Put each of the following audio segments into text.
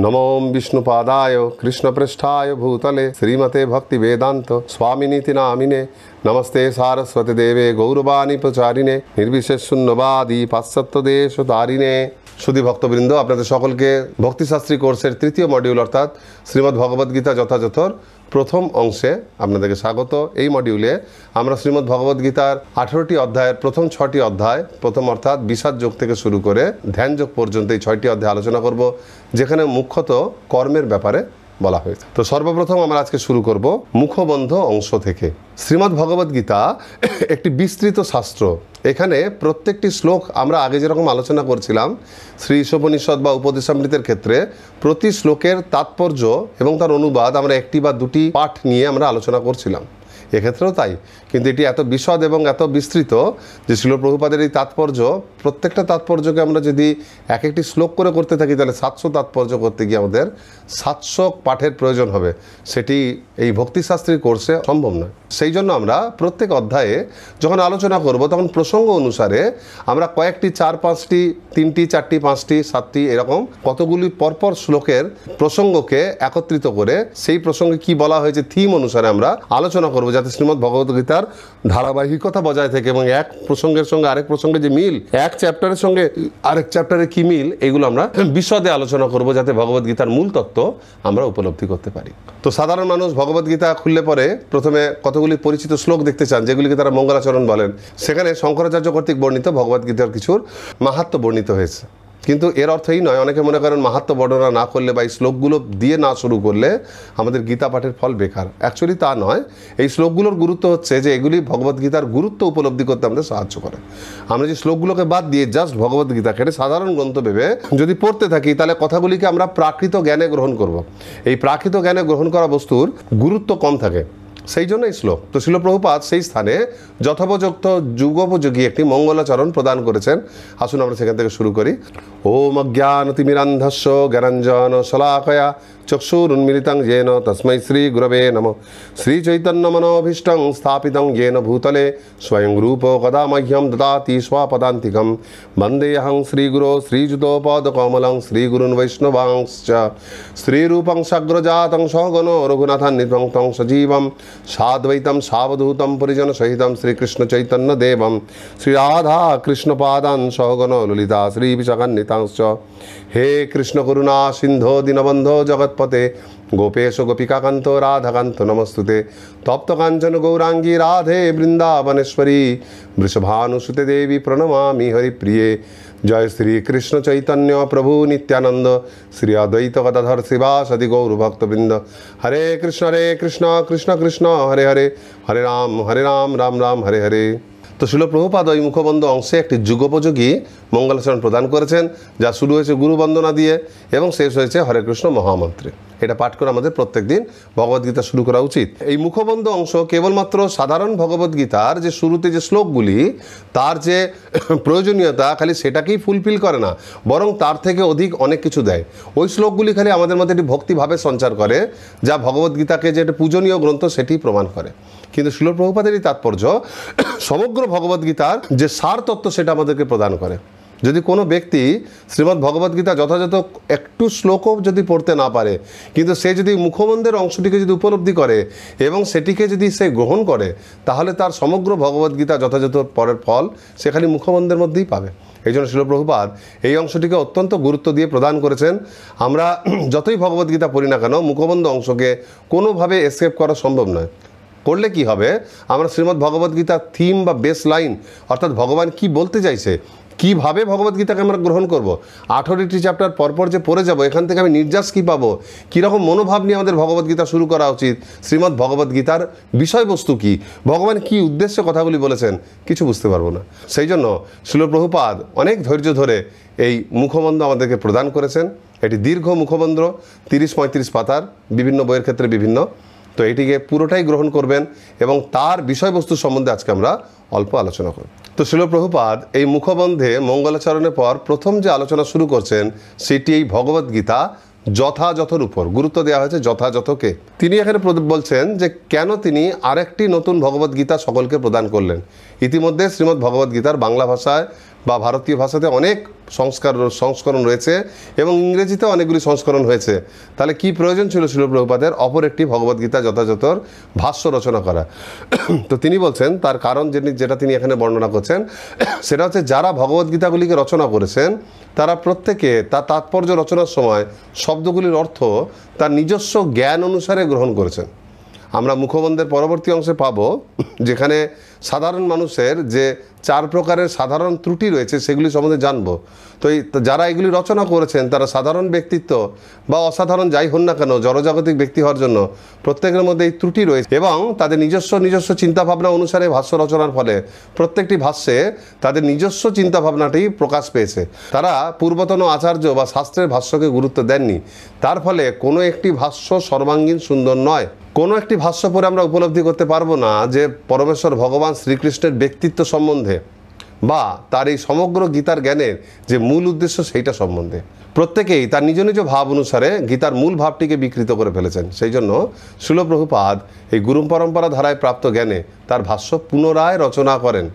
नमो विष्णुपादाय कृष्णपृष्ठाय भूतले श्रीमते भक्ति वेदांत स्वामिनीति नामिने नमस्ते सारस्वती देवे गौरवाणी प्रचारिणे निर्विशेष शून्यवादी तारिणे সুদী ভক্তবৃন্দ আপনাদের সকলকে ভক্তিশাস্ত্রী কোর্সের তৃতীয় মডিউল অর্থাৎ শ্রীমদ্ ভগবদ্গীতা যথাযথর প্রথম অংশে আপনাদেরকে স্বাগত এই মডিউলে আমরা শ্রীমদ্ ভগবদ্গীতার আঠেরোটি অধ্যায়ের প্রথম ছটি অধ্যায় প্রথম অর্থাৎ বিষাদ যোগ থেকে শুরু করে ধ্যান যোগ পর্যন্ত এই ছয়টি অধ্যায় আলোচনা করব যেখানে মুখ্যত কর্মের ব্যাপারে বলা হয়েছে তো সর্বপ্রথম আমরা আজকে শুরু করব মুখবন্ধ অংশ থেকে শ্রীমৎ ভগবদ গীতা একটি বিস্তৃত শাস্ত্র এখানে প্রত্যেকটি শ্লোক আমরা আগে যেরকম আলোচনা করছিলাম শ্রী ঈশ্বপনিষদ বা উপদেশামৃতের ক্ষেত্রে প্রতি শ্লোকের তাৎপর্য এবং তার অনুবাদ আমরা একটি বা দুটি পাঠ নিয়ে আমরা আলোচনা করছিলাম এক্ষেত্রেও তাই কিন্তু এটি এত বিশদ এবং এত বিস্তৃত যে শিল প্রভুপাদের এই তাৎপর্য প্রত্যেকটা তাৎপর্যকে আমরা যদি এক একটি শ্লোক করে করতে থাকি তাহলে সাতশো তাৎপর্য করতে গিয়ে আমাদের সাতশো পাঠের প্রয়োজন হবে সেটি এই ভক্তিশাস্ত্রীর কোর্সে সম্ভব নয় সেই জন্য আমরা প্রত্যেক অধ্যায়ে যখন আলোচনা করব তখন প্রসঙ্গ অনুসারে আমরা কয়েকটি চার পাঁচটি তিনটি চারটি পাঁচটি সাতটি এরকম কতগুলি পরপর শ্লোকের প্রসঙ্গকে একত্রিত করে সেই প্রসঙ্গে কি বলা হয়েছে থিম অনুসারে আমরা আলোচনা করব যাতে ভগবত গীতা তার ধারাবাহিকতা বজায় থাকে এবং এক প্রসঙ্গের সঙ্গে আরেক প্রসঙ্গে যে মিল এক চ্যাপ্টারের সঙ্গে আরেক চ্যাপ্টারে কি মিল এগুলো আমরা বিশদে আলোচনা করব যাতে ভগবদ গীতার মূল তত্ত্ব আমরা উপলব্ধি করতে পারি তো সাধারণ মানুষ ভগবদ গীতা খুললে পরে প্রথমে কতগুলি পরিচিত শ্লোক দেখতে চান যেগুলিকে তারা মঙ্গলাচরণ বলেন সেখানে শঙ্করাচার্য কর্তৃক বর্ণিত ভগবদ্গীতার গীতার কিছুর মাহাত্ম বর্ণিত হয়েছে কিন্তু এর অর্থ এই নয় অনেকে মনে করেন মাহাত্ম বর্ণনা না করলে বা এই শ্লোকগুলো দিয়ে না শুরু করলে আমাদের গীতা পাঠের ফল বেকার অ্যাকচুয়ালি তা নয় এই শ্লোকগুলোর গুরুত্ব হচ্ছে যে এগুলি ভগবদ্গীতার গুরুত্ব উপলব্ধি করতে আমাদের সাহায্য করে আমরা যে শ্লোকগুলোকে বাদ দিয়ে জাস্ট ভগবদ্গীতাকে খেটে সাধারণ গ্রন্থ ভেবে যদি পড়তে থাকি তাহলে কথাগুলিকে আমরা প্রাকৃত জ্ঞানে গ্রহণ করব। এই প্রাকৃত জ্ঞানে গ্রহণ করা বস্তুর গুরুত্ব কম থাকে সেই জন্যই শ্লোক তো শিলপ্রভুপাত সেই স্থানে যথোপযুক্ত যুগোপযোগী একটি মঙ্গলাচরণ প্রদান করেছেন আসুন আমরা সেখান থেকে শুরু করি ওম অজ্ঞান তিমিরান্ধস্য জ্ঞানাঞ্জন শলাকয়া चक्षुरुन्मीलितं येन श्रीगुरव नम श्रीचैतन मनोभीष्ट स्थात येन भूतले स्वयं रूप कदा मह्यम ददाति स्वापदाक वन्देऽहं श्रीगुरो श्रीयुतोपदकमलं श्रीगुरुन् वैष्णवांश्च श्रीरूपं सग्रजातं सगनो रघुनाथान्वितं तं सजीवं साद्वैतं श्री परिजनसहितं कृष्ण श्रीराधाकृष्णपादान् सहगण ललिता श्रीविशाखान्वितांश्च हे कृष्ण करुणा सिंधो दीनबंधो जगतपते गोपेश गोपिकाकांत राधाकांत नमस्तुते तप्त कांचन गौरांगी राधे वृंदावनेश्वरी वृषभानुसुते देवी प्रणमामि हरिप्रिय जय श्री कृष्ण चैतन्य प्रभु नित्यानंद श्री अद्वैत गदाधर शिवासदि गौरभक्तवृंद हरे कृष्ण हरे कृष्ण कृष्ण कृष्ण हरे हरे हरे राम हरे राम राम राम हरे हरे তো শিলপ্রভুপাদ ওই মুখবন্ধ অংশে একটি যুগোপযোগী মঙ্গলাচরণ প্রদান করেছেন যা শুরু হয়েছে গুরুবন্দনা দিয়ে এবং শেষ হয়েছে হরে কৃষ্ণ মহামন্ত্রী এটা পাঠ করে আমাদের প্রত্যেক দিন ভগবদ্গীতা শুরু করা উচিত এই মুখবন্ধ অংশ কেবলমাত্র সাধারণ ভগবদ্গীতার যে শুরুতে যে শ্লোকগুলি তার যে প্রয়োজনীয়তা খালি সেটাকেই ফুলফিল করে না বরং তার থেকে অধিক অনেক কিছু দেয় ওই শ্লোকগুলি খালি আমাদের মধ্যে একটি ভক্তিভাবে সঞ্চার করে যা ভগবদ্গীতাকে যে একটা পূজনীয় গ্রন্থ সেটি প্রমাণ করে কিন্তু শিলপ্রভুপাতেরই তাৎপর্য সমগ্র ভগবদ্গীতার যে সার তত্ত্ব সেটা আমাদেরকে প্রদান করে যদি কোনো ব্যক্তি শ্রীমদ্ ভগবদ্গীতা যথাযথ একটু শ্লোকও যদি পড়তে না পারে কিন্তু সে যদি মুখমন্দের অংশটিকে যদি উপলব্ধি করে এবং সেটিকে যদি সে গ্রহণ করে তাহলে তার সমগ্র ভগবদ্গীতা যথাযথ পরের ফল সে খালি মুখমন্দের মধ্যেই পাবে এই জন্য শিলপ্রভুপাত এই অংশটিকে অত্যন্ত গুরুত্ব দিয়ে প্রদান করেছেন আমরা যতই ভগবদ্গীতা পড়ি না কেন মুখবন্ধ অংশকে কোনোভাবে এসকেপ করা সম্ভব নয় করলে কি হবে আমরা শ্রীমদ্ ভগবদ্গীতার থিম বা বেস লাইন অর্থাৎ ভগবান কি বলতে চাইছে কীভাবে ভগবদ্গীতাকে আমরা গ্রহণ করব আঠারোটি চ্যাপ্টার পরপর যে পড়ে যাব এখান থেকে আমি নির্যাস কী পাবো কীরকম মনোভাব নিয়ে আমাদের ভগবদ্গীতা শুরু করা উচিত শ্রীমদ্ ভগবদ্গীতার বিষয়বস্তু কী ভগবান কি উদ্দেশ্যে কথাগুলি বলেছেন কিছু বুঝতে পারবো না সেই জন্য শিলপ্রভুপাদ অনেক ধৈর্য ধরে এই মুখবন্ধ আমাদেরকে প্রদান করেছেন এটি দীর্ঘ মুখবন্ধ তিরিশ পঁয়ত্রিশ পাতার বিভিন্ন বইয়ের ক্ষেত্রে বিভিন্ন তো এটিকে পুরোটাই গ্রহণ করবেন এবং তার বিষয়বস্তু সম্বন্ধে আজকে আমরা অল্প আলোচনা করব তো শিলপ্রভুপাদ এই মুখবন্ধে মঙ্গলাচরণের পর প্রথম যে আলোচনা শুরু করছেন সেটি এই ভগবদ্গীতা যথাযথর উপর গুরুত্ব দেওয়া হয়েছে যথাযথকে তিনি এখানে বলছেন যে কেন তিনি আরেকটি নতুন ভগবদ্গীতা সকলকে প্রদান করলেন ইতিমধ্যে শ্রীমদ্ ভগবদ্গীতার বাংলা ভাষায় বা ভারতীয় ভাষাতে অনেক সংস্কার সংস্করণ রয়েছে এবং ইংরেজিতে অনেকগুলি সংস্করণ হয়েছে তাহলে কি প্রয়োজন ছিল শিলপ্রভুপাদের অপর একটি ভগবদ্গীতা যথাযথর ভাষ্য রচনা করা তো তিনি বলছেন তার কারণ যিনি যেটা তিনি এখানে বর্ণনা করছেন সেটা হচ্ছে যারা ভগবদ্গীতাগুলিকে রচনা করেছেন তারা প্রত্যেকে তার তাৎপর্য রচনার সময় শব্দগুলির অর্থ তার নিজস্ব জ্ঞান অনুসারে গ্রহণ করেছেন আমরা মুখবন্ধের পরবর্তী অংশে পাব যেখানে সাধারণ মানুষের যে চার প্রকারের সাধারণ ত্রুটি রয়েছে সেগুলি সম্বন্ধে জানবো তো যারা এগুলি রচনা করেছেন তারা সাধারণ ব্যক্তিত্ব বা অসাধারণ যাই হন না কেন জনজাগতিক ব্যক্তি হওয়ার জন্য প্রত্যেকের মধ্যে এই ত্রুটি রয়েছে এবং তাদের নিজস্ব নিজস্ব চিন্তাভাবনা অনুসারে ভাষ্য রচনার ফলে প্রত্যেকটি ভাষ্যে তাদের নিজস্ব চিন্তাভাবনাটি প্রকাশ পেয়েছে তারা পূর্বতন আচার্য বা শাস্ত্রের ভাষ্যকে গুরুত্ব দেননি তার ফলে কোনো একটি ভাষ্য সর্বাঙ্গীন সুন্দর নয় কোনো একটি ভাষ্য পরে আমরা উপলব্ধি করতে পারবো না যে পরমেশ্বর ভগবান ভগবান শ্রীকৃষ্ণের ব্যক্তিত্ব সম্বন্ধে বা তার এই সমগ্র গীতার জ্ঞানের যে মূল উদ্দেশ্য সেইটা সম্বন্ধে প্রত্যেকেই তার নিজ নিজ ভাব অনুসারে গীতার মূল ভাবটিকে বিকৃত করে ফেলেছেন সেই জন্য শিলপ্রভুপাদ এই গুরু পরম্পরা ধারায় প্রাপ্ত জ্ঞানে তার ভাষ্য পুনরায় রচনা করেন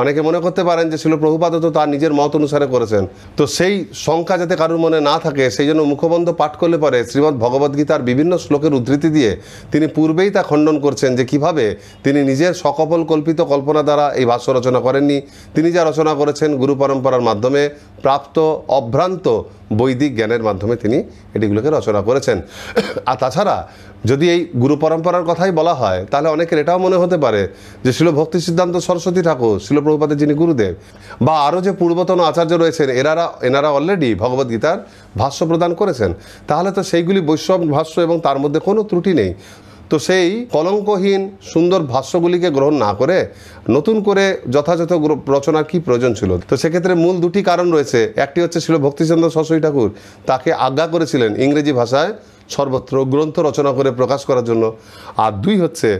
অনেকে মনে করতে পারেন যে শিল প্রভুপাদ তো তার নিজের মত অনুসারে করেছেন তো সেই সংখ্যা যাতে কারোর মনে না থাকে সেই জন্য মুখবন্ধ পাঠ করলে পরে শ্রীমৎ ভগবদ্গীতার বিভিন্ন শ্লোকের উদ্ধৃতি দিয়ে তিনি পূর্বেই তা খণ্ডন করছেন যে কিভাবে তিনি নিজের সকপল কল্পিত কল্পনা দ্বারা এই ভাষ্য রচনা করেননি তিনি যা রচনা করেছেন গুরু পরম্পরার মাধ্যমে প্রাপ্ত অভ্রান্ত বৈদিক জ্ঞানের মাধ্যমে তিনি এটিগুলোকে রচনা করেছেন আর তাছাড়া যদি এই গুরু পরম্পরার কথাই বলা হয় তাহলে অনেকের এটাও মনে হতে পারে যে শিল ভক্তি সিদ্ধান্ত সরস্বতী ঠাকুর শিল প্রভুপাদের যিনি গুরুদেব বা আরও যে পূর্বতন আচার্য রয়েছেন এনারা এনারা অলরেডি ভগবদ্গীতার ভাষ্য প্রদান করেছেন তাহলে তো সেইগুলি বৈষ্ণব ভাষ্য এবং তার মধ্যে কোনো ত্রুটি নেই তো সেই কলঙ্কহীন সুন্দর ভাষ্যগুলিকে গ্রহণ না করে নতুন করে যথাযথ রচনার কি প্রয়োজন ছিল তো সেক্ষেত্রে মূল দুটি কারণ রয়েছে একটি হচ্ছে ছিল ভক্তিচন্দ্র সরস্বতী ঠাকুর তাকে আজ্ঞা করেছিলেন ইংরেজি ভাষায় সর্বত্র গ্রন্থ রচনা করে প্রকাশ করার জন্য আর দুই হচ্ছে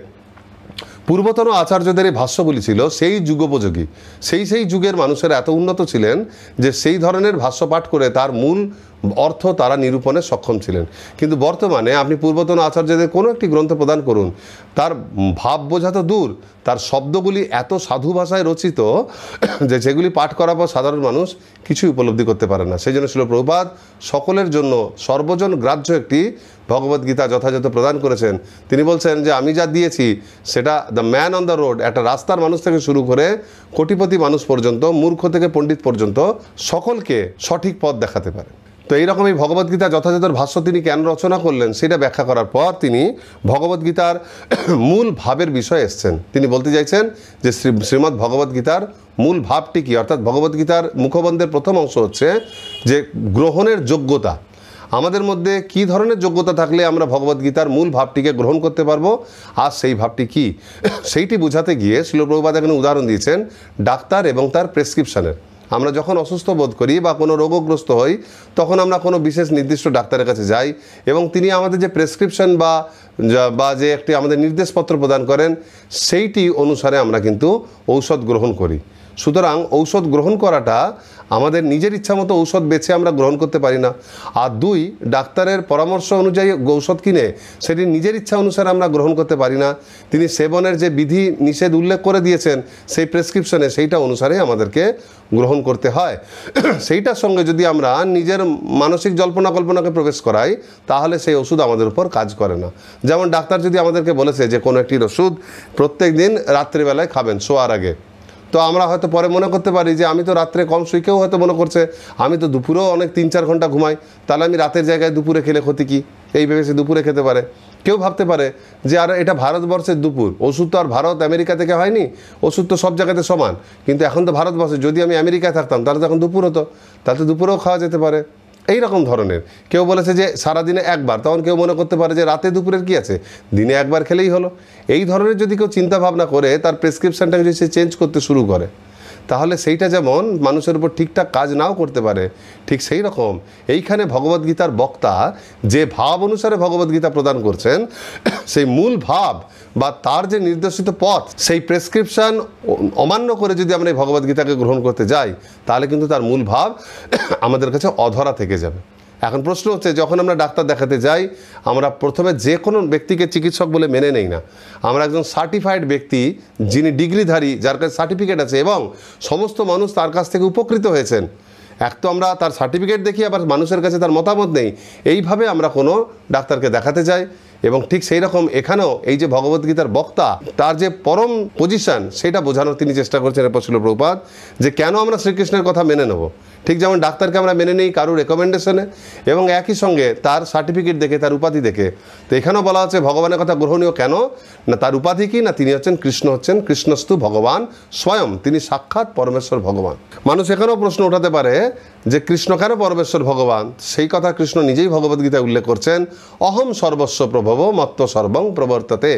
পূর্বতন আচার্যদের এই ভাষ্যগুলি ছিল সেই যুগোপযোগী সেই সেই যুগের মানুষেরা এত উন্নত ছিলেন যে সেই ধরনের ভাষ্য পাঠ করে তার মূল অর্থ তারা নিরূপণে সক্ষম ছিলেন কিন্তু বর্তমানে আপনি পূর্বতন আচার্যদের কোনো একটি গ্রন্থ প্রদান করুন তার ভাব বোঝা তো দূর তার শব্দগুলি এত সাধু ভাষায় রচিত যে যেগুলি পাঠ করার পর সাধারণ মানুষ কিছুই উপলব্ধি করতে পারে না সেই জন্য ছিল প্রভুপাত সকলের জন্য সর্বজন গ্রাহ্য একটি ভগবদ্গীতা যথাযথ প্রদান করেছেন তিনি বলছেন যে আমি যা দিয়েছি সেটা the man on the road একটা রাস্তার মানুষ থেকে শুরু করে কোটিপতি মানুষ পর্যন্ত মূর্খ থেকে পণ্ডিত পর্যন্ত সকলকে সঠিক পথ দেখাতে পারে তো এইরকম এই ভগবদ্গীতা যথাযথ ভাষ্য তিনি কেন রচনা করলেন সেটা ব্যাখ্যা করার পর তিনি ভগবদ্গীতার মূল ভাবের বিষয়ে এসছেন তিনি বলতে চাইছেন যে শ্রী শ্রীমদ্ ভগবদ্গীতার মূল ভাবটি কী অর্থাৎ ভগবদ্গীতার মুখবন্ধের প্রথম অংশ হচ্ছে যে গ্রহণের যোগ্যতা আমাদের মধ্যে কি ধরনের যোগ্যতা থাকলে আমরা ভগবদ্গীতার মূল ভাবটিকে গ্রহণ করতে পারবো আর সেই ভাবটি কি সেইটি বোঝাতে গিয়ে শিলপ্রভুপাত এখানে উদাহরণ দিয়েছেন ডাক্তার এবং তার প্রেসক্রিপশানের আমরা যখন অসুস্থ বোধ করি বা কোনো রোগগ্রস্ত হই তখন আমরা কোনো বিশেষ নির্দিষ্ট ডাক্তারের কাছে যাই এবং তিনি আমাদের যে প্রেসক্রিপশন বা বা যে একটি আমাদের নির্দেশপত্র প্রদান করেন সেইটি অনুসারে আমরা কিন্তু ঔষধ গ্রহণ করি সুতরাং ঔষধ গ্রহণ করাটা আমাদের নিজের ইচ্ছা মতো ঔষধ বেছে আমরা গ্রহণ করতে পারি না আর দুই ডাক্তারের পরামর্শ অনুযায়ী ঔষধ কিনে সেটি নিজের ইচ্ছা অনুসারে আমরা গ্রহণ করতে পারি না তিনি সেবনের যে বিধি নিষেধ উল্লেখ করে দিয়েছেন সেই প্রেসক্রিপশনে সেইটা অনুসারে আমাদেরকে গ্রহণ করতে হয় সেইটার সঙ্গে যদি আমরা নিজের মানসিক জল্পনা কল্পনাকে প্রবেশ করাই তাহলে সেই ওষুধ আমাদের উপর কাজ করে না যেমন ডাক্তার যদি আমাদেরকে বলেছে যে কোনো একটি ওষুধ প্রত্যেক দিন রাত্রিবেলায় খাবেন শোয়ার আগে তো আমরা হয়তো পরে মনে করতে পারি যে আমি তো রাত্রে কম শুই কেউ হয়তো মনে করছে আমি তো দুপুরেও অনেক তিন চার ঘন্টা ঘুমাই তাহলে আমি রাতের জায়গায় দুপুরে খেলে ক্ষতি কী এই ভেবে সে দুপুরে খেতে পারে কেউ ভাবতে পারে যে আর এটা ভারতবর্ষের দুপুর ওষুধ তো আর ভারত আমেরিকা থেকে হয়নি ওষুধ তো সব জায়গাতে সমান কিন্তু এখন তো ভারতবর্ষে যদি আমি আমেরিকায় থাকতাম তাহলে তো এখন দুপুর হতো তাহলে তো দুপুরেও খাওয়া যেতে পারে এই রকম ধরনের কেউ বলেছে যে সারাদিনে একবার তখন কেউ মনে করতে পারে যে রাতে দুপুরের কি আছে দিনে একবার খেলেই হলো এই ধরনের যদি কেউ চিন্তা ভাবনা করে তার প্রেসক্রিপশানটা যদি সে চেঞ্জ করতে শুরু করে তাহলে সেইটা যেমন মানুষের উপর ঠিকঠাক কাজ নাও করতে পারে ঠিক সেই রকম এইখানে ভগবদ্গীতার বক্তা যে ভাব অনুসারে ভগবদ্গীতা প্রদান করছেন সেই মূল ভাব বা তার যে নির্দেশিত পথ সেই প্রেসক্রিপশান অমান্য করে যদি আমরা এই ভগবদ্গীতাকে গ্রহণ করতে যাই তাহলে কিন্তু তার মূল ভাব আমাদের কাছে অধরা থেকে যাবে এখন প্রশ্ন হচ্ছে যখন আমরা ডাক্তার দেখাতে যাই আমরা প্রথমে যে কোনো ব্যক্তিকে চিকিৎসক বলে মেনে নেই না আমরা একজন সার্টিফাইড ব্যক্তি যিনি ডিগ্রিধারী যার কাছে সার্টিফিকেট আছে এবং সমস্ত মানুষ তার কাছ থেকে উপকৃত হয়েছেন এক তো আমরা তার সার্টিফিকেট দেখি আবার মানুষের কাছে তার মতামত নেই এইভাবে আমরা কোনো ডাক্তারকে দেখাতে যাই এবং ঠিক সেই রকম এখানেও এই যে ভগবদ্গীতার বক্তা তার যে পরম পজিশন সেটা বোঝানোর তিনি চেষ্টা করছেন এরপর ছিল প্রপাত যে কেন আমরা শ্রীকৃষ্ণের কথা মেনে নেব ঠিক যেমন ডাক্তারকে আমরা মেনে নিই কারুর রেকমেন্ডেশনে এবং একই সঙ্গে তার সার্টিফিকেট দেখে তার উপাধি দেখে তো এখানেও বলা হচ্ছে ভগবানের কথা গ্রহণীয় কেন না তার উপাধি কি না তিনি হচ্ছেন কৃষ্ণ হচ্ছেন কৃষ্ণস্তু ভগবান স্বয়ং তিনি সাক্ষাৎ পরমেশ্বর ভগবান মানুষ এখানেও প্রশ্ন উঠাতে পারে যে কৃষ্ণ কেন পরমেশ্বর ভগবান সেই কথা কৃষ্ণ নিজেই ভগবদ্গীতায় উল্লেখ করছেন অহম সর্বস্ব প্রভব মত্ত সর্বং প্রবর্ততে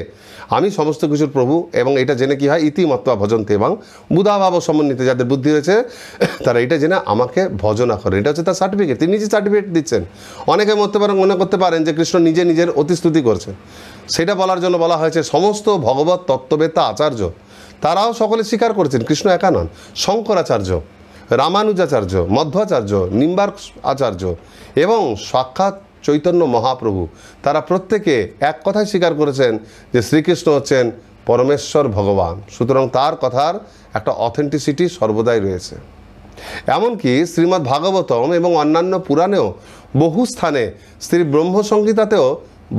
আমি সমস্ত কিছুর প্রভু এবং এটা জেনে কি হয় ইতিমত্তা ভজন্তে এবং বুধাভাব সমন্বিত যাদের বুদ্ধি রয়েছে তারা এটা জেনে আমাকে ভজনা করে এটা হচ্ছে তার সার্টিফিকেট তিনি নিজে সার্টিফিকেট দিচ্ছেন অনেকে মতে পারেন মনে করতে পারেন যে কৃষ্ণ নিজে নিজের অতিস্তুতি করছেন সেটা বলার জন্য বলা হয়েছে সমস্ত ভগবত তত্ত্ববেত্তা আচার্য তারাও সকলে স্বীকার করছেন কৃষ্ণ একা নন শঙ্করাচার্য রামানুজাচার্য মধ্য়াচার্য নিম্বার আচার্য এবং সাক্ষাৎ চৈতন্য মহাপ্রভু তারা প্রত্যেকে এক কথায় স্বীকার করেছেন যে শ্রীকৃষ্ণ হচ্ছেন পরমেশ্বর ভগবান সুতরাং তার কথার একটা অথেন্টিসিটি সর্বদাই রয়েছে এমনকি শ্রীমৎ ভাগবতম এবং অন্যান্য পুরাণেও বহু স্থানে শ্রী ব্রহ্মসংগীতাতেও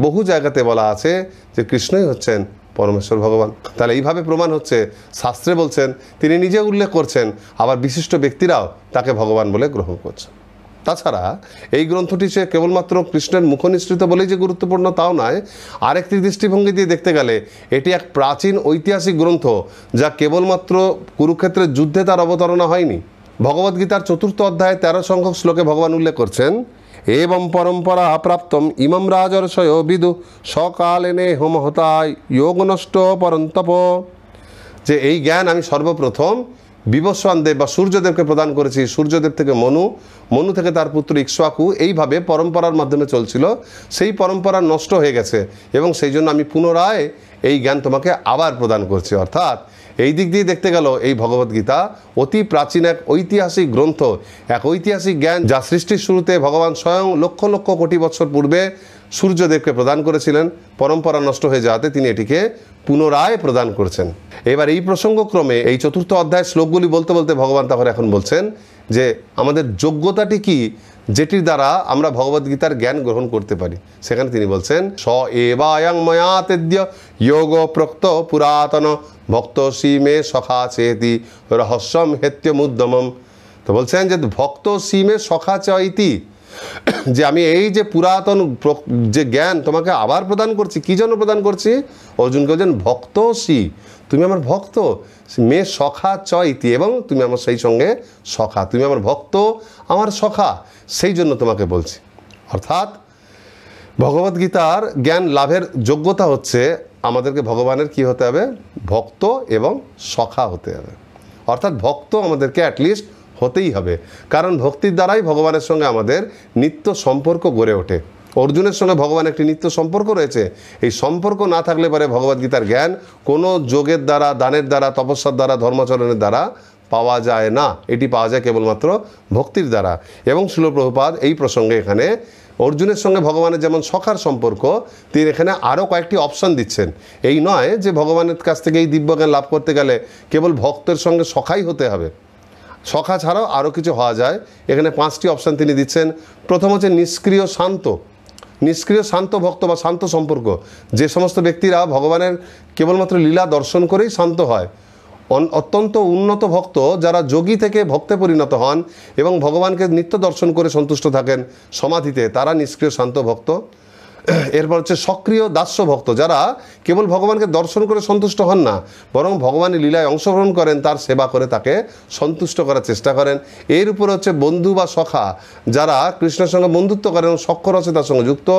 বহু জায়গাতে বলা আছে যে কৃষ্ণই হচ্ছেন পরমেশ্বর ভগবান তাহলে এইভাবে প্রমাণ হচ্ছে শাস্ত্রে বলছেন তিনি নিজে উল্লেখ করছেন আবার বিশিষ্ট ব্যক্তিরাও তাকে ভগবান বলে গ্রহণ করছেন তাছাড়া এই গ্রন্থটি সে কেবলমাত্র কৃষ্ণের মুখনিশ্রিত বলেই যে গুরুত্বপূর্ণ তাও নয় আরেকটি দৃষ্টিভঙ্গি দিয়ে দেখতে গেলে এটি এক প্রাচীন ঐতিহাসিক গ্রন্থ যা কেবলমাত্র কুরুক্ষেত্রের যুদ্ধে তার অবতারণা হয়নি ভগবদ্গীতার চতুর্থ অধ্যায়ে তেরো সংখ্যক শ্লোকে ভগবান উল্লেখ করছেন এবং পরম্পরা প্রাপ্ত इमं राजर्षयो विदु সকালেনে হোম হতায় নষ্ট পরন্তপ যে এই জ্ঞান আমি সর্বপ্রথম বিবস্বান দেব বা সূর্যদেবকে প্রদান করেছি সূর্যদেব থেকে মনু মনু থেকে তার পুত্র ইক্সওয়াকু এইভাবে পরম্পরার মাধ্যমে চলছিল সেই পরম্পরা নষ্ট হয়ে গেছে এবং সেই জন্য আমি পুনরায় এই জ্ঞান তোমাকে আবার প্রদান করছি অর্থাৎ এই দিক দিয়ে দেখতে গেল এই ভগবদ্গীতা অতি প্রাচীন এক ঐতিহাসিক গ্রন্থ এক ঐতিহাসিক জ্ঞান যা সৃষ্টির শুরুতে ভগবান স্বয়ং লক্ষ লক্ষ কোটি বছর পূর্বে সূর্যদেবকে প্রদান করেছিলেন পরম্পরা নষ্ট হয়ে যাওয়াতে তিনি এটিকে পুনরায় প্রদান করছেন এবার এই প্রসঙ্গক্রমে এই চতুর্থ অধ্যায়ের শ্লোকগুলি বলতে বলতে ভগবান তাহলে এখন বলছেন যে আমাদের যোগ্যতাটি কি যেটির দ্বারা আমরা ভগবদ্গীতার জ্ঞান গ্রহণ করতে পারি সেখানে তিনি বলছেন স এবায়ং ময়াতেদ্য যোগ প্রক্ত পুরাতন ভক্ত সীমে সখা চেতি রহস্যম হেত্য মুদ্যমম তো বলছেন যে ভক্ত সীমে সখা চৈতি যে আমি এই যে পুরাতন যে জ্ঞান তোমাকে আবার প্রদান করছি কী জন্য প্রদান করছি অর্জুন বলছেন ভক্ত সি তুমি আমার ভক্ত মে সখা চ ইতি এবং তুমি আমার সেই সঙ্গে সখা তুমি আমার ভক্ত আমার সখা সেই জন্য তোমাকে বলছি অর্থাৎ ভগবদ্গীতার জ্ঞান লাভের যোগ্যতা হচ্ছে আমাদেরকে ভগবানের কি হতে হবে ভক্ত এবং সখা হতে হবে অর্থাৎ ভক্ত আমাদেরকে অ্যাটলিস্ট হতেই হবে কারণ ভক্তির দ্বারাই ভগবানের সঙ্গে আমাদের নিত্য সম্পর্ক গড়ে ওঠে অর্জুনের সঙ্গে ভগবান একটি নিত্য সম্পর্ক রয়েছে এই সম্পর্ক না থাকলে পরে ভগবদ্গীতার জ্ঞান কোনো যোগের দ্বারা দানের দ্বারা তপস্যার দ্বারা ধর্মাচরণের দ্বারা পাওয়া যায় না এটি পাওয়া যায় কেবলমাত্র ভক্তির দ্বারা এবং শিলপ্রভুপাত এই প্রসঙ্গে এখানে অর্জুনের সঙ্গে ভগবানের যেমন সখার সম্পর্ক তিনি এখানে আরও কয়েকটি অপশান দিচ্ছেন এই নয় যে ভগবানের কাছ থেকে এই দিব্যজ্ঞান লাভ করতে গেলে কেবল ভক্তের সঙ্গে সখাই হতে হবে সখা ছাড়াও আরও কিছু হওয়া যায় এখানে পাঁচটি অপশান তিনি দিচ্ছেন প্রথম হচ্ছে নিষ্ক্রিয় শান্ত নিষ্ক্রিয় শান্ত ভক্ত বা শান্ত সম্পর্ক যে সমস্ত ব্যক্তিরা ভগবানের কেবলমাত্র লীলা দর্শন করেই শান্ত হয় অত্যন্ত উন্নত ভক্ত যারা যোগী থেকে ভক্তে পরিণত হন এবং ভগবানকে নিত্য দর্শন করে সন্তুষ্ট থাকেন সমাধিতে তারা নিষ্ক্রিয় শান্ত ভক্ত এরপর হচ্ছে সক্রিয় দাস্য ভক্ত যারা কেবল ভগবানকে দর্শন করে সন্তুষ্ট হন না বরং ভগবানের লীলায় অংশগ্রহণ করেন তার সেবা করে তাকে সন্তুষ্ট করার চেষ্টা করেন এর উপর হচ্ছে বন্ধু বা সখা যারা কৃষ্ণের সঙ্গে বন্ধুত্ব করেন এবং সক্ষরসে তার সঙ্গে যুক্ত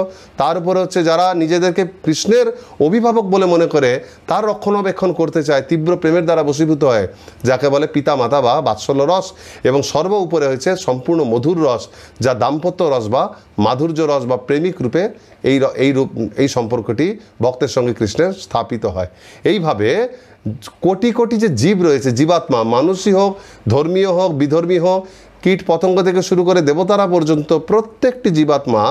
তার উপরে হচ্ছে যারা নিজেদেরকে কৃষ্ণের অভিভাবক বলে মনে করে তার রক্ষণাবেক্ষণ করতে চায় তীব্র প্রেমের দ্বারা বসীভূত হয় যাকে বলে পিতা মাতা বা বাৎসল্য রস এবং সর্ব উপরে হয়েছে সম্পূর্ণ মধুর রস যা দাম্পত্য রস বা মাধুর্য রস বা প্রেমিক রূপে এই এই রূপ এই সম্পর্কটি ভক্তের সঙ্গে কৃষ্ণের স্থাপিত হয় এইভাবে কোটি কোটি যে জীব রয়েছে জীবাত্মা মানুষই হোক ধর্মীয় হোক বিধর্মী হোক কীট পতঙ্গ থেকে শুরু করে দেবতারা পর্যন্ত প্রত্যেকটি জীবাত্মা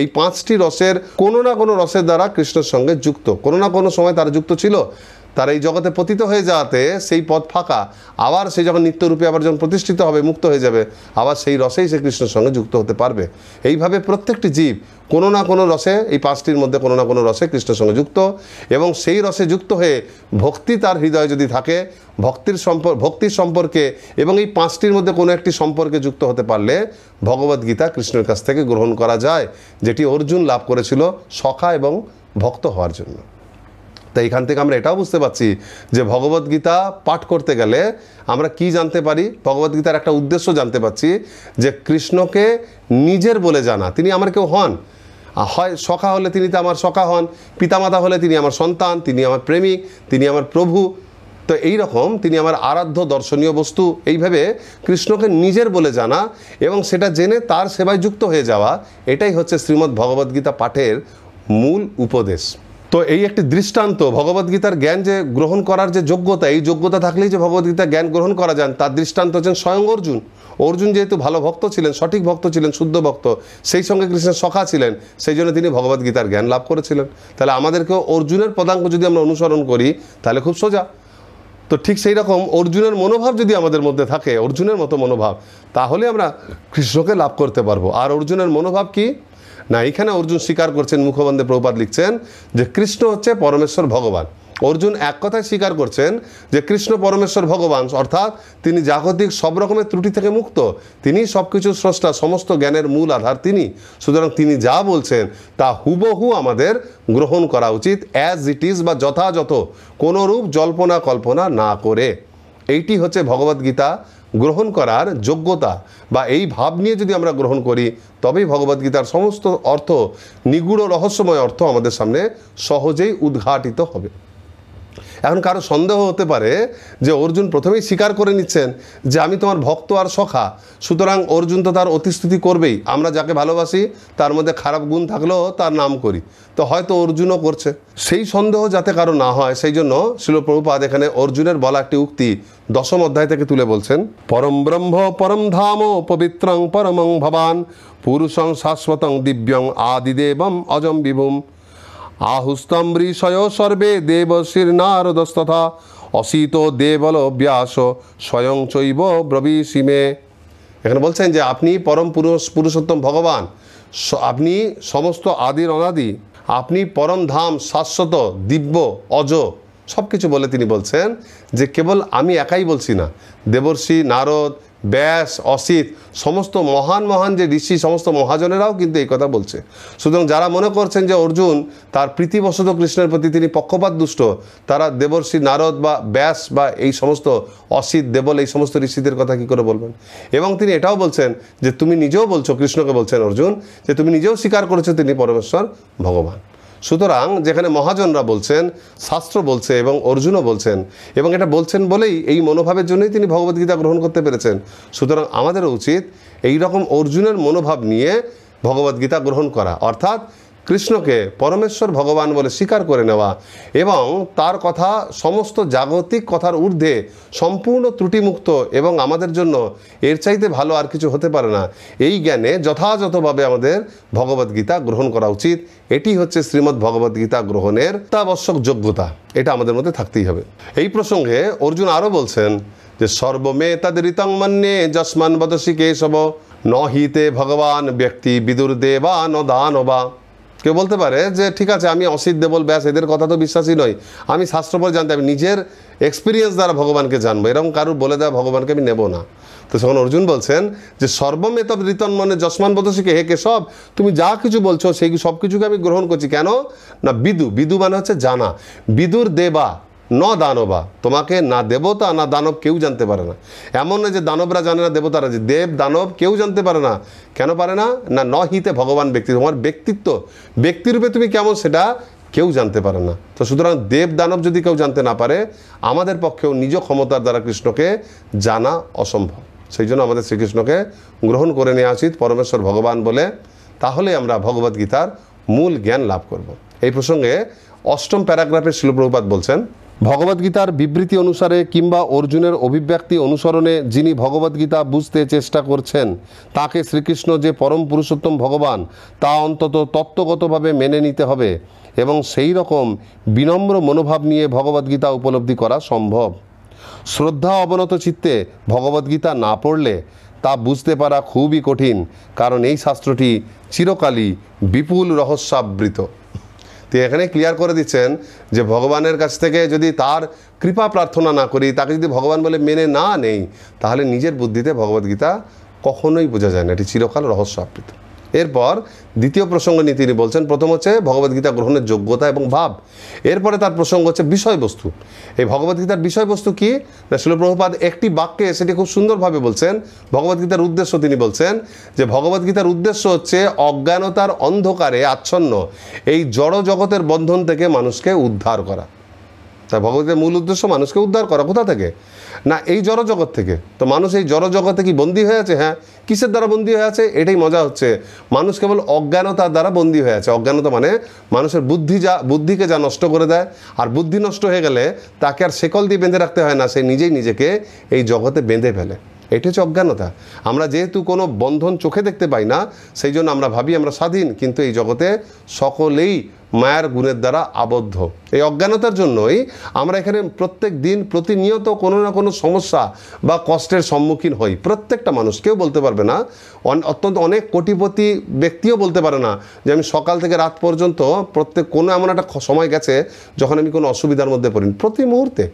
এই পাঁচটি রসের কোনো না কোনো রসের দ্বারা কৃষ্ণের সঙ্গে যুক্ত কোনো না কোনো সময় তারা যুক্ত ছিল তার এই জগতে পতিত হয়ে যাওয়াতে সেই পথ ফাঁকা আবার সে যখন নিত্যরূপে আবার যখন প্রতিষ্ঠিত হবে মুক্ত হয়ে যাবে আবার সেই রসেই সে কৃষ্ণের সঙ্গে যুক্ত হতে পারবে এইভাবে প্রত্যেকটি জীব কোনো না কোনো রসে এই পাঁচটির মধ্যে কোনো না কোনো রসে কৃষ্ণের সঙ্গে যুক্ত এবং সেই রসে যুক্ত হয়ে ভক্তি তার হৃদয়ে যদি থাকে ভক্তির সম্পর্ক ভক্তির সম্পর্কে এবং এই পাঁচটির মধ্যে কোনো একটি সম্পর্কে যুক্ত হতে পারলে ভগবদ্গীতা কৃষ্ণের কাছ থেকে গ্রহণ করা যায় যেটি অর্জুন লাভ করেছিল সখা এবং ভক্ত হওয়ার জন্য তাই এখান থেকে আমরা এটাও বুঝতে পারছি যে ভগবদ্গীতা পাঠ করতে গেলে আমরা কি জানতে পারি ভগবদ্গীতার একটা উদ্দেশ্য জানতে পারছি যে কৃষ্ণকে নিজের বলে জানা তিনি আমার কেউ হন হয় সখা হলে তিনি তো আমার সখা হন পিতামাতা হলে তিনি আমার সন্তান তিনি আমার প্রেমিক তিনি আমার প্রভু তো এই রকম তিনি আমার আরাধ্য দর্শনীয় বস্তু এইভাবে কৃষ্ণকে নিজের বলে জানা এবং সেটা জেনে তার সেবায় যুক্ত হয়ে যাওয়া এটাই হচ্ছে শ্রীমদ্ ভগবদ্গীতা পাঠের মূল উপদেশ তো এই একটি দৃষ্টান্ত ভগবদ্গীতার জ্ঞান যে গ্রহণ করার যে যোগ্যতা এই যোগ্যতা থাকলেই যে ভগবদ্গীতা জ্ঞান গ্রহণ করা যান তার দৃষ্টান্ত হচ্ছেন স্বয়ং অর্জুন অর্জুন যেহেতু ভালো ভক্ত ছিলেন সঠিক ভক্ত ছিলেন শুদ্ধ ভক্ত সেই সঙ্গে কৃষ্ণের সখা ছিলেন সেই জন্য তিনি ভগবদ্গীতার জ্ঞান লাভ করেছিলেন তাহলে আমাদেরকেও অর্জুনের পদাঙ্ক যদি আমরা অনুসরণ করি তাহলে খুব সোজা তো ঠিক সেই রকম অর্জুনের মনোভাব যদি আমাদের মধ্যে থাকে অর্জুনের মতো মনোভাব তাহলে আমরা কৃষ্ণকে লাভ করতে পারবো আর অর্জুনের মনোভাব কি না এখানে অর্জুন স্বীকার করছেন মুখবন্ধে প্রপাত লিখছেন যে কৃষ্ণ হচ্ছে পরমেশ্বর ভগবান অর্জুন এক কথায় স্বীকার করছেন যে কৃষ্ণ পরমেশ্বর ভগবান অর্থাৎ তিনি জাগতিক সব রকমের ত্রুটি থেকে মুক্ত তিনি সব কিছু স্রষ্টা সমস্ত জ্ঞানের মূল আধার তিনি সুতরাং তিনি যা বলছেন তা হুবহু আমাদের গ্রহণ করা উচিত অ্যাজ ইট ইজ বা যথাযথ কোনোরূপ জল্পনা কল্পনা না করে এইটি হচ্ছে ভগবদ্গীতা গ্রহণ করার যোগ্যতা বা এই ভাব নিয়ে যদি আমরা গ্রহণ করি তবেই ভগবদ্গীতার সমস্ত অর্থ নিগুড় রহস্যময় অর্থ আমাদের সামনে সহজেই উদ্ঘাটিত হবে এখন কারো সন্দেহ হতে পারে যে অর্জুন প্রথমেই স্বীকার করে নিচ্ছেন যে আমি তোমার ভক্ত আর সখা সুতরাং অর্জুন তো তার অতিস্থিতি করবেই আমরা যাকে ভালোবাসি তার মধ্যে খারাপ গুণ থাকলেও তার নাম করি তো হয়তো অর্জুনও করছে সেই সন্দেহ যাতে কারো না হয় সেই জন্য শিলপ্রভুপাদ এখানে অর্জুনের বলা একটি উক্তি দশম অধ্যায় থেকে তুলে বলছেন পরম ব্রহ্ম পরম ধাম পবিত্রং পরমং ভবান পুরুষং শাশ্বতং দিব্যং আদিদেবম অজম বিভূম আহুস্তম্বৃষয় সর্বে দেবশির নারদস্তথা অসিত দেবল ব্যাস স্বয়ং চৈব ব্রবীসীমে এখানে বলছেন যে আপনি পরম পুরুষ পুরুষোত্তম ভগবান আপনি সমস্ত আদির অনাদি আপনি পরম ধাম শাশ্বত দিব্য অজ সব কিছু বলে তিনি বলছেন যে কেবল আমি একাই বলছি না দেবর্ষি নারদ ব্যাস অসিত সমস্ত মহান মহান যে ঋষি সমস্ত মহাজনেরাও কিন্তু এই কথা বলছে সুতরাং যারা মনে করছেন যে অর্জুন তার প্রীতিবশত কৃষ্ণের প্রতি তিনি পক্ষপাত দুষ্ট তারা দেবর্ষী নারদ বা ব্যাস বা এই সমস্ত অসিত দেবল এই সমস্ত ঋষিদের কথা কি করে বলবেন এবং তিনি এটাও বলছেন যে তুমি নিজেও বলছো কৃষ্ণকে বলছেন অর্জুন যে তুমি নিজেও স্বীকার করেছো তিনি পরমেশ্বর ভগবান সুতরাং যেখানে মহাজনরা বলছেন শাস্ত্র বলছে এবং অর্জুনও বলছেন এবং এটা বলছেন বলেই এই মনোভাবের জন্যই তিনি ভগবদ্গীতা গ্রহণ করতে পেরেছেন সুতরাং আমাদের উচিত এই রকম অর্জুনের মনোভাব নিয়ে ভগবদ্গীতা গ্রহণ করা অর্থাৎ কৃষ্ণকে পরমেশ্বর ভগবান বলে স্বীকার করে নেওয়া এবং তার কথা সমস্ত জাগতিক কথার ঊর্ধ্বে সম্পূর্ণ ত্রুটিমুক্ত এবং আমাদের জন্য এর চাইতে ভালো আর কিছু হতে পারে না এই জ্ঞানে যথাযথভাবে আমাদের ভগবদ্গীতা গ্রহণ করা উচিত এটি হচ্ছে শ্রীমদ্ ভগবদ্গীতা গ্রহণের অত্যাবশ্যক যোগ্যতা এটা আমাদের মধ্যে থাকতেই হবে এই প্রসঙ্গে অর্জুন আরও বলছেন যে সর্বমে তাদের ঋতং মান্যে যস্মান বদসি কেশব নহিতে ভগবান ব্যক্তি বিদুর দেবা ন দানবা কেউ বলতে পারে যে ঠিক আছে আমি অসিত দেবল ব্যাস এদের কথা তো বিশ্বাসী নয় আমি শাস্ত্র পড়ে জানতে আমি নিজের এক্সপিরিয়েন্স দ্বারা ভগবানকে জানবো এরকম কারুর বলে দেওয়া ভগবানকে আমি নেব না তো সেখানে অর্জুন বলছেন যে সর্বমেতব রিতন মনে যশমান বদসীকে হে কেশব তুমি যা কিছু বলছো সেই সব কিছুকে আমি গ্রহণ করছি কেন না বিদু বিদু মানে হচ্ছে জানা বিদুর দেবা ন দানবা তোমাকে না দেবতা না দানব কেউ জানতে পারে না এমন না যে দানবরা জানে না দেবতারা যে দেব দানব কেউ জানতে পারে না কেন পারে না না নহিতে ভগবান ব্যক্তি তোমার ব্যক্তিত্ব ব্যক্তিরূপে তুমি কেমন সেটা কেউ জানতে পারে না তো সুতরাং দেব দানব যদি কেউ জানতে না পারে আমাদের পক্ষেও নিজ ক্ষমতার দ্বারা কৃষ্ণকে জানা অসম্ভব সেই জন্য আমাদের শ্রীকৃষ্ণকে গ্রহণ করে নেওয়া উচিত পরমেশ্বর ভগবান বলে তাহলে আমরা ভগবদ্গীতার মূল জ্ঞান লাভ করব। এই প্রসঙ্গে অষ্টম প্যারাগ্রাফের শিলপ্রভুপাত বলছেন ভগবদ্গীতার বিবৃতি অনুসারে কিংবা অর্জুনের অভিব্যক্তি অনুসরণে যিনি ভগবদ্গীতা বুঝতে চেষ্টা করছেন তাকে শ্রীকৃষ্ণ যে পরম পুরুষোত্তম ভগবান তা অন্তত তত্ত্বগতভাবে মেনে নিতে হবে এবং সেই রকম বিনম্র মনোভাব নিয়ে ভগবদ্গীতা উপলব্ধি করা সম্ভব শ্রদ্ধা অবনত চিত্তে ভগবদ্গীতা না পড়লে তা বুঝতে পারা খুবই কঠিন কারণ এই শাস্ত্রটি চিরকালই বিপুল রহস্যাবৃত তো এখানে ক্লিয়ার করে দিচ্ছেন যে ভগবানের কাছ থেকে যদি তার কৃপা প্রার্থনা না করি তাকে যদি ভগবান বলে মেনে না নেই তাহলে নিজের বুদ্ধিতে ভগবদ্গীতা কখনোই বোঝা যায় না এটি চিরকাল রহস্য আবৃত এরপর দ্বিতীয় প্রসঙ্গ নিয়ে তিনি বলছেন প্রথম হচ্ছে ভগবদ্গীতা গ্রহণের যোগ্যতা এবং ভাব এরপরে তার প্রসঙ্গ হচ্ছে বিষয়বস্তু এই ভগবদ্গীতার বিষয়বস্তু কি না শিলপ্রভুপাদ একটি বাক্যে সেটি খুব সুন্দরভাবে বলছেন ভগবদ্গীতার উদ্দেশ্য তিনি বলছেন যে ভগবদ্গীতার উদ্দেশ্য হচ্ছে অজ্ঞানতার অন্ধকারে আচ্ছন্ন এই জড় জগতের বন্ধন থেকে মানুষকে উদ্ধার করা তাই ভগবদ্গীতার মূল উদ্দেশ্য মানুষকে উদ্ধার করা কোথা থেকে না এই জড়জগৎ থেকে তো মানুষ এই জড়জগতে কি বন্দী হয়ে আছে হ্যাঁ কিসের দ্বারা বন্দী হয়ে আছে এটাই মজা হচ্ছে মানুষ কেবল অজ্ঞানতার দ্বারা বন্দী হয়ে আছে অজ্ঞানতা মানে মানুষের বুদ্ধি যা বুদ্ধিকে যা নষ্ট করে দেয় আর বুদ্ধি নষ্ট হয়ে গেলে তাকে আর সেকল দিয়ে বেঁধে রাখতে হয় না সে নিজেই নিজেকে এই জগতে বেঁধে ফেলে এটা হচ্ছে অজ্ঞানতা আমরা যেহেতু কোনো বন্ধন চোখে দেখতে পাই না সেই জন্য আমরা ভাবি আমরা স্বাধীন কিন্তু এই জগতে সকলেই মায়ার গুণের দ্বারা আবদ্ধ এই অজ্ঞানতার জন্যই আমরা এখানে প্রত্যেক দিন প্রতিনিয়ত কোনো না কোনো সমস্যা বা কষ্টের সম্মুখীন হই প্রত্যেকটা মানুষ কেউ বলতে পারবে না অত্যন্ত অনেক কোটিপতি ব্যক্তিও বলতে পারে না যে আমি সকাল থেকে রাত পর্যন্ত প্রত্যেক কোনো এমন একটা সময় গেছে যখন আমি কোনো অসুবিধার মধ্যে পড়িনি প্রতি মুহূর্তে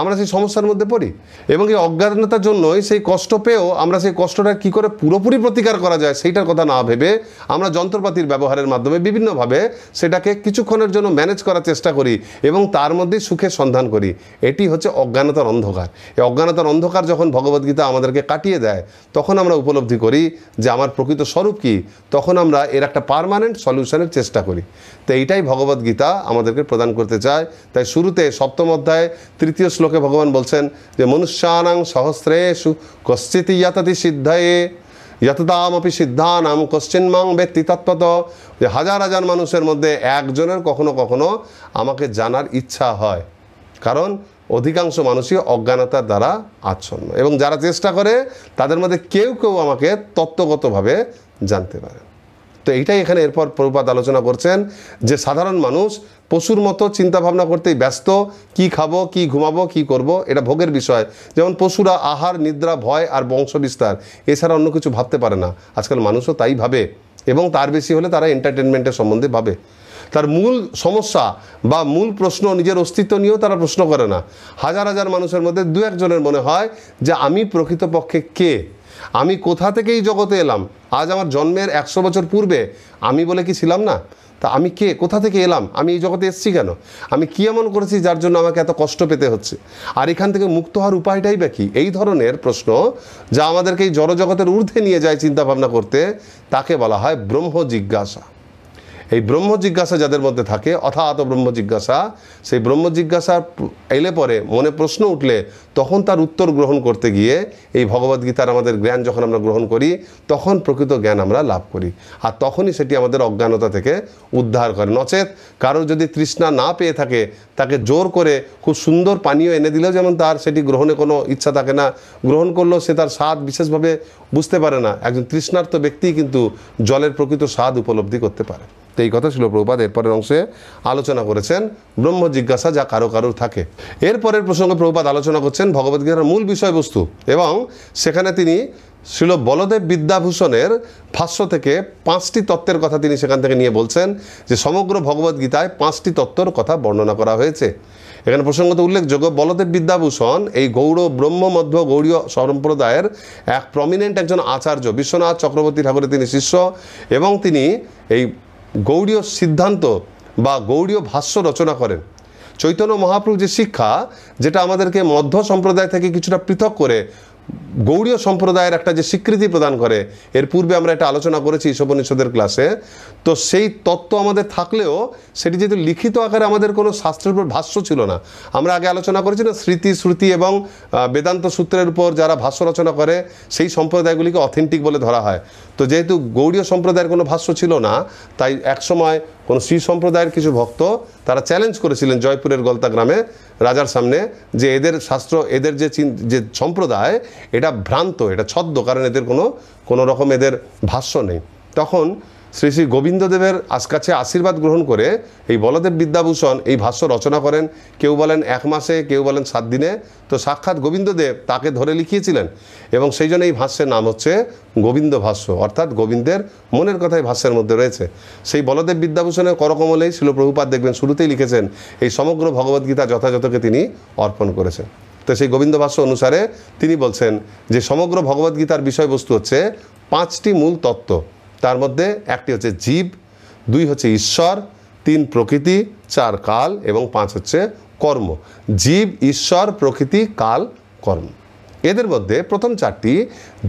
আমরা সেই সমস্যার মধ্যে পড়ি এবং এই অজ্ঞানতার জন্যই সেই কষ্ট পেয়েও আমরা সেই কষ্টটা কি করে পুরোপুরি প্রতিকার করা যায় সেইটার কথা না ভেবে আমরা যন্ত্রপাতির ব্যবহারের মাধ্যমে বিভিন্নভাবে সেটাকে কিছুক্ষণের জন্য ম্যানেজ করার চেষ্টা করি এবং তার মধ্যেই সুখের সন্ধান করি এটি হচ্ছে অজ্ঞানতার অন্ধকার এই অজ্ঞানতার অন্ধকার যখন ভগবদ্গীতা আমাদেরকে কাটিয়ে দেয় তখন আমরা উপলব্ধি করি যে আমার প্রকৃত স্বরূপ কী তখন আমরা এর একটা পারমানেন্ট সলিউশনের চেষ্টা করি তো এইটাই ভগবদ্গীতা আমাদেরকে প্রদান করতে চায় তাই শুরুতে সপ্তম অধ্যায় তৃতীয় শ্লোকে ভগবান বলছেন যে মনুষ্যানাং সহস্রেষু কশ্চিত ইয়াততি সিদ্ধয়ে যতদামপি সিদ্ধানাম কোশ্চিনমাং ব্যক্তি তৎপত যে হাজার হাজার মানুষের মধ্যে একজনের কখনো কখনো আমাকে জানার ইচ্ছা হয় কারণ অধিকাংশ মানুষই অজ্ঞানতার দ্বারা আচ্ছন্ন এবং যারা চেষ্টা করে তাদের মধ্যে কেউ কেউ আমাকে তত্ত্বগতভাবে জানতে পারে তো এইটাই এখানে এরপর প্রভুপাত আলোচনা করছেন যে সাধারণ মানুষ পশুর মতো চিন্তা ভাবনা করতেই ব্যস্ত কি খাবো কি ঘুমাবো কি করব এটা ভোগের বিষয় যেমন পশুরা আহার নিদ্রা ভয় আর বংশ বিস্তার এছাড়া অন্য কিছু ভাবতে পারে না আজকাল মানুষও তাই ভাবে এবং তার বেশি হলে তারা এন্টারটেনমেন্টের সম্বন্ধে ভাবে তার মূল সমস্যা বা মূল প্রশ্ন নিজের অস্তিত্ব নিয়েও তারা প্রশ্ন করে না হাজার হাজার মানুষের মধ্যে দু একজনের মনে হয় যে আমি প্রকৃতপক্ষে কে আমি কোথা থেকে এই জগতে এলাম আজ আমার জন্মের একশো বছর পূর্বে আমি বলে কি ছিলাম না তা আমি কে কোথা থেকে এলাম আমি এই জগতে এসেছি কেন আমি কী এমন করেছি যার জন্য আমাকে এত কষ্ট পেতে হচ্ছে আর এখান থেকে মুক্ত হওয়ার উপায়টাই বা কি এই ধরনের প্রশ্ন যা আমাদেরকে এই জড়জগতের ঊর্ধ্বে নিয়ে যায় চিন্তাভাবনা করতে তাকে বলা হয় ব্রহ্ম জিজ্ঞাসা এই ব্রহ্ম জিজ্ঞাসা যাদের মধ্যে থাকে অথাৎ ব্রহ্ম জিজ্ঞাসা সেই ব্রহ্ম জিজ্ঞাসা এলে পরে মনে প্রশ্ন উঠলে তখন তার উত্তর গ্রহণ করতে গিয়ে এই ভগবদ্গীতার আমাদের জ্ঞান যখন আমরা গ্রহণ করি তখন প্রকৃত জ্ঞান আমরা লাভ করি আর তখনই সেটি আমাদের অজ্ঞানতা থেকে উদ্ধার করে নচেত কারো যদি তৃষ্ণা না পেয়ে থাকে তাকে জোর করে খুব সুন্দর পানীয় এনে দিলেও যেমন তার সেটি গ্রহণে কোনো ইচ্ছা থাকে না গ্রহণ করলেও সে তার স্বাদ বিশেষভাবে বুঝতে পারে না একজন তৃষ্ণার্থ ব্যক্তি কিন্তু জলের প্রকৃত স্বাদ উপলব্ধি করতে পারে তো এই কথা ছিল প্রভুপাত এরপরের অংশে আলোচনা করেছেন ব্রহ্ম জিজ্ঞাসা যা কারো কারোর থাকে এরপরের প্রসঙ্গে প্রভুপাত আলোচনা করছেন ভগবদ্গীতার মূল বিষয়বস্তু এবং সেখানে তিনি ছিল বলদেব বিদ্যাভূষণের ভাষ্য থেকে পাঁচটি তত্ত্বের কথা তিনি সেখান থেকে নিয়ে বলছেন যে সমগ্র ভগবদ্গীতায় পাঁচটি তত্ত্বর কথা বর্ণনা করা হয়েছে এখানে প্রসঙ্গত উল্লেখযোগ্য বলদেব বিদ্যাভূষণ এই গৌড় ব্রহ্ম মধ্য গৌড়ীয় সম্প্রদায়ের এক প্রমিনেন্ট একজন আচার্য বিশ্বনাথ চক্রবর্তী ঠাকুরের তিনি শিষ্য এবং তিনি এই গৌড়ীয় সিদ্ধান্ত বা গৌড়ীয় ভাষ্য রচনা করেন চৈতন্য মহাপ্রভু যে শিক্ষা যেটা আমাদেরকে মধ্য সম্প্রদায় থেকে কিছুটা পৃথক করে গৌড়ীয় সম্প্রদায়ের একটা যে স্বীকৃতি প্রদান করে এর পূর্বে আমরা একটা আলোচনা করেছি ঈশ্বপনিষদের ক্লাসে তো সেই তত্ত্ব আমাদের থাকলেও সেটি যেহেতু লিখিত আকারে আমাদের কোনো শাস্ত্রের উপর ভাষ্য ছিল না আমরা আগে আলোচনা করেছি না স্মৃতি শ্রুতি এবং বেদান্ত সূত্রের উপর যারা ভাষ্য রচনা করে সেই সম্প্রদায়গুলিকে অথেন্টিক বলে ধরা হয় তো যেহেতু গৌড়ীয় সম্প্রদায়ের কোনো ভাষ্য ছিল না তাই একসময় কোনো শ্রী সম্প্রদায়ের কিছু ভক্ত তারা চ্যালেঞ্জ করেছিলেন জয়পুরের গলতা গ্রামে রাজার সামনে যে এদের শাস্ত্র এদের যে যে সম্প্রদায় এটা ভ্রান্ত এটা ছদ্ম কারণ এদের কোনো কোনো রকম এদের ভাষ্য নেই তখন শ্রী শ্রী গোবিন্দদেবের কাছে আশীর্বাদ গ্রহণ করে এই বলদেব বিদ্যাভূষণ এই ভাষ্য রচনা করেন কেউ বলেন এক মাসে কেউ বলেন সাত দিনে তো সাক্ষাৎ গোবিন্দদেব তাকে ধরে লিখিয়েছিলেন এবং সেই জন্য এই ভাষ্যের নাম হচ্ছে গোবিন্দ ভাষ্য অর্থাৎ গোবিন্দের মনের কথাই ভাষ্যের মধ্যে রয়েছে সেই বলদেব বিদ্যাভূষণের করকমলেই শিল প্রভুপাত দেখবেন শুরুতেই লিখেছেন এই সমগ্র ভগবদ্গীতা যথাযথকে তিনি অর্পণ করেছেন তো সেই গোবিন্দ ভাষ্য অনুসারে তিনি বলছেন যে সমগ্র ভগবদ্গীতার বিষয়বস্তু হচ্ছে পাঁচটি মূল তত্ত্ব তার মধ্যে একটি হচ্ছে জীব দুই হচ্ছে ঈশ্বর তিন প্রকৃতি চার কাল এবং পাঁচ হচ্ছে কর্ম জীব ঈশ্বর প্রকৃতি কাল কর্ম এদের মধ্যে প্রথম চারটি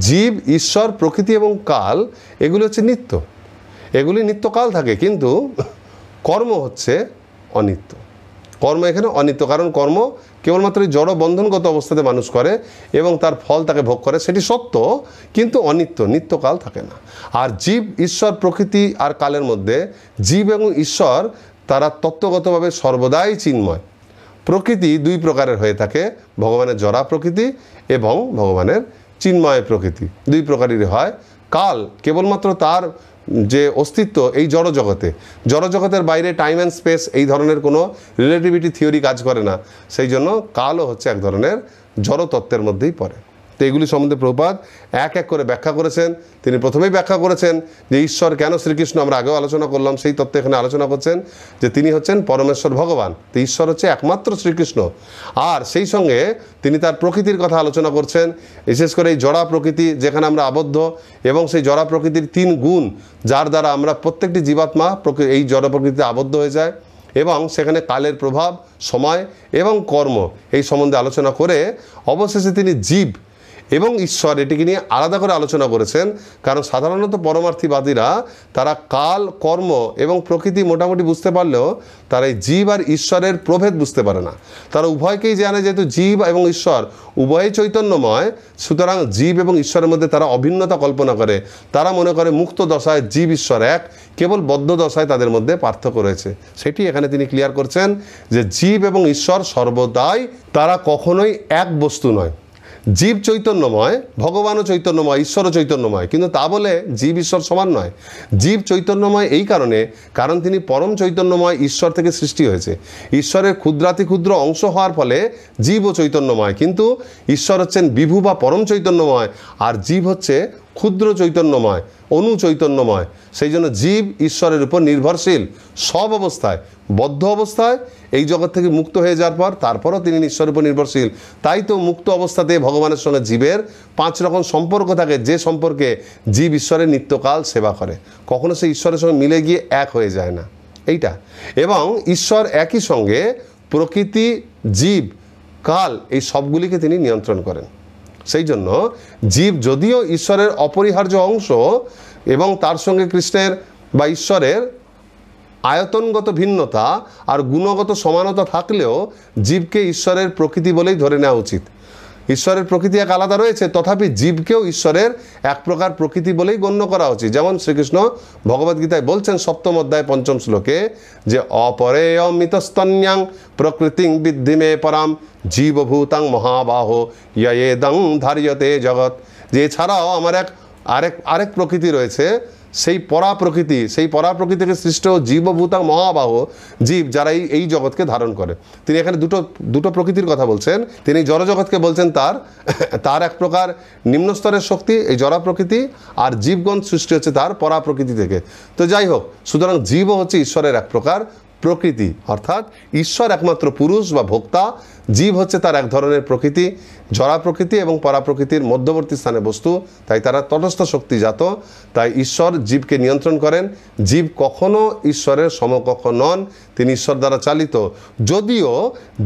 জীব ঈশ্বর প্রকৃতি এবং কাল এগুলি হচ্ছে নিত্য এগুলি নিত্যকাল থাকে কিন্তু কর্ম হচ্ছে অনিত্য কর্ম এখানে অনিত্য কারণ কর্ম কেবলমাত্র এই জড় বন্ধনগত অবস্থাতে মানুষ করে এবং তার ফল তাকে ভোগ করে সেটি সত্য কিন্তু অনিত্য নিত্যকাল থাকে না আর জীব ঈশ্বর প্রকৃতি আর কালের মধ্যে জীব এবং ঈশ্বর তারা তত্ত্বগতভাবে সর্বদাই চিন্ময় প্রকৃতি দুই প্রকারের হয়ে থাকে ভগবানের জরা প্রকৃতি এবং ভগবানের চিন্ময় প্রকৃতি দুই প্রকারেরই হয় কাল কেবলমাত্র তার যে অস্তিত্ব এই জড়জগতে জড়জগতের বাইরে টাইম অ্যান্ড স্পেস এই ধরনের কোনো রিলেটিভিটি থিওরি কাজ করে না সেই জন্য কালও হচ্ছে এক ধরনের জড়তত্ত্বের মধ্যেই পড়ে তো এগুলি সম্বন্ধে প্রপাত এক এক করে ব্যাখ্যা করেছেন তিনি প্রথমেই ব্যাখ্যা করেছেন যে ঈশ্বর কেন শ্রীকৃষ্ণ আমরা আগেও আলোচনা করলাম সেই তত্ত্ব এখানে আলোচনা করছেন যে তিনি হচ্ছেন পরমেশ্বর ভগবান তো ঈশ্বর হচ্ছে একমাত্র শ্রীকৃষ্ণ আর সেই সঙ্গে তিনি তার প্রকৃতির কথা আলোচনা করছেন বিশেষ করে এই জড়া প্রকৃতি যেখানে আমরা আবদ্ধ এবং সেই জড়া প্রকৃতির তিন গুণ যার দ্বারা আমরা প্রত্যেকটি জীবাত্মা এই জড় প্রকৃতিতে আবদ্ধ হয়ে যায় এবং সেখানে কালের প্রভাব সময় এবং কর্ম এই সম্বন্ধে আলোচনা করে অবশেষে তিনি জীব এবং ঈশ্বর এটিকে নিয়ে আলাদা করে আলোচনা করেছেন কারণ সাধারণত পরমার্থীবাদীরা তারা কাল কর্ম এবং প্রকৃতি মোটামুটি বুঝতে পারলেও তারা এই জীব আর ঈশ্বরের প্রভেদ বুঝতে পারে না তারা উভয়কেই জানে যেহেতু জীব এবং ঈশ্বর উভয়ই চৈতন্যময় সুতরাং জীব এবং ঈশ্বরের মধ্যে তারা অভিন্নতা কল্পনা করে তারা মনে করে মুক্ত দশায় জীব ঈশ্বর এক কেবল বদ্ধ দশায় তাদের মধ্যে পার্থক্য রয়েছে সেটি এখানে তিনি ক্লিয়ার করছেন যে জীব এবং ঈশ্বর সর্বদাই তারা কখনোই এক বস্তু নয় জীব চৈতন্যময় ভগবানও চৈতন্যময় ঈশ্বরও চৈতন্যময় কিন্তু তা বলে জীব ঈশ্বর সমান নয় জীব চৈতন্যময় এই কারণে কারণ তিনি পরম চৈতন্যময় ঈশ্বর থেকে সৃষ্টি হয়েছে ঈশ্বরের ক্ষুদ্রাতি ক্ষুদ্র অংশ হওয়ার ফলে জীব ও চৈতন্যময় কিন্তু ঈশ্বর হচ্ছেন বিভু বা পরম চৈতন্যময় আর জীব হচ্ছে ক্ষুদ্র চৈতন্যময় অনু চৈতন্যময় সেই জন্য জীব ঈশ্বরের উপর নির্ভরশীল সব অবস্থায় বদ্ধ অবস্থায় এই জগৎ থেকে মুক্ত হয়ে যাওয়ার পর তারপরও তিনি ঈশ্বরের উপর নির্ভরশীল তাই তো মুক্ত অবস্থাতে ভগবানের সঙ্গে জীবের পাঁচ রকম সম্পর্ক থাকে যে সম্পর্কে জীব ঈশ্বরের নিত্যকাল সেবা করে কখনো সে ঈশ্বরের সঙ্গে মিলে গিয়ে এক হয়ে যায় না এইটা এবং ঈশ্বর একই সঙ্গে প্রকৃতি জীব কাল এই সবগুলিকে তিনি নিয়ন্ত্রণ করেন সেই জন্য জীব যদিও ঈশ্বরের অপরিহার্য অংশ এবং তার সঙ্গে কৃষ্ণের বা ঈশ্বরের আয়তনগত ভিন্নতা আর গুণগত সমানতা থাকলেও জীবকে ঈশ্বরের প্রকৃতি বলেই ধরে নেওয়া উচিত ঈশ্বরের প্রকৃতি এক আলাদা রয়েছে তথাপি জীবকেও ঈশ্বরের এক প্রকার প্রকৃতি বলেই গণ্য করা উচিত যেমন শ্রীকৃষ্ণ ভগবদ্গীতায় বলছেন সপ্তম অধ্যায় পঞ্চম শ্লোকে যে অপরেয়মিতস্তন্যাং প্রকৃতিং মে পরাম জীবভূতাং মহাবাহ ইয়েদং ধারিয়তে জগৎ যে এছাড়াও আমার এক আরেক আরেক প্রকৃতি রয়েছে সেই পরা প্রকৃতি সেই পরা প্রকৃতিকে সৃষ্ট জীবভূতা মহাবাহ জীব যারা এই এই জগৎকে ধারণ করে তিনি এখানে দুটো দুটো প্রকৃতির কথা বলছেন তিনি জড়জগৎকে বলছেন তার তার এক প্রকার নিম্নস্তরের শক্তি এই জড়া প্রকৃতি আর জীবগণ সৃষ্টি হচ্ছে তার পরা প্রকৃতি থেকে তো যাই হোক সুতরাং জীবও হচ্ছে ঈশ্বরের এক প্রকার প্রকৃতি অর্থাৎ ঈশ্বর একমাত্র পুরুষ বা ভোক্তা জীব হচ্ছে তার এক ধরনের প্রকৃতি জরা প্রকৃতি এবং পরা প্রকৃতির মধ্যবর্তী স্থানে বস্তু তাই তারা তটস্থ শক্তিজাত তাই ঈশ্বর জীবকে নিয়ন্ত্রণ করেন জীব কখনো ঈশ্বরের সমকক্ষ নন তিনি ঈশ্বর দ্বারা চালিত যদিও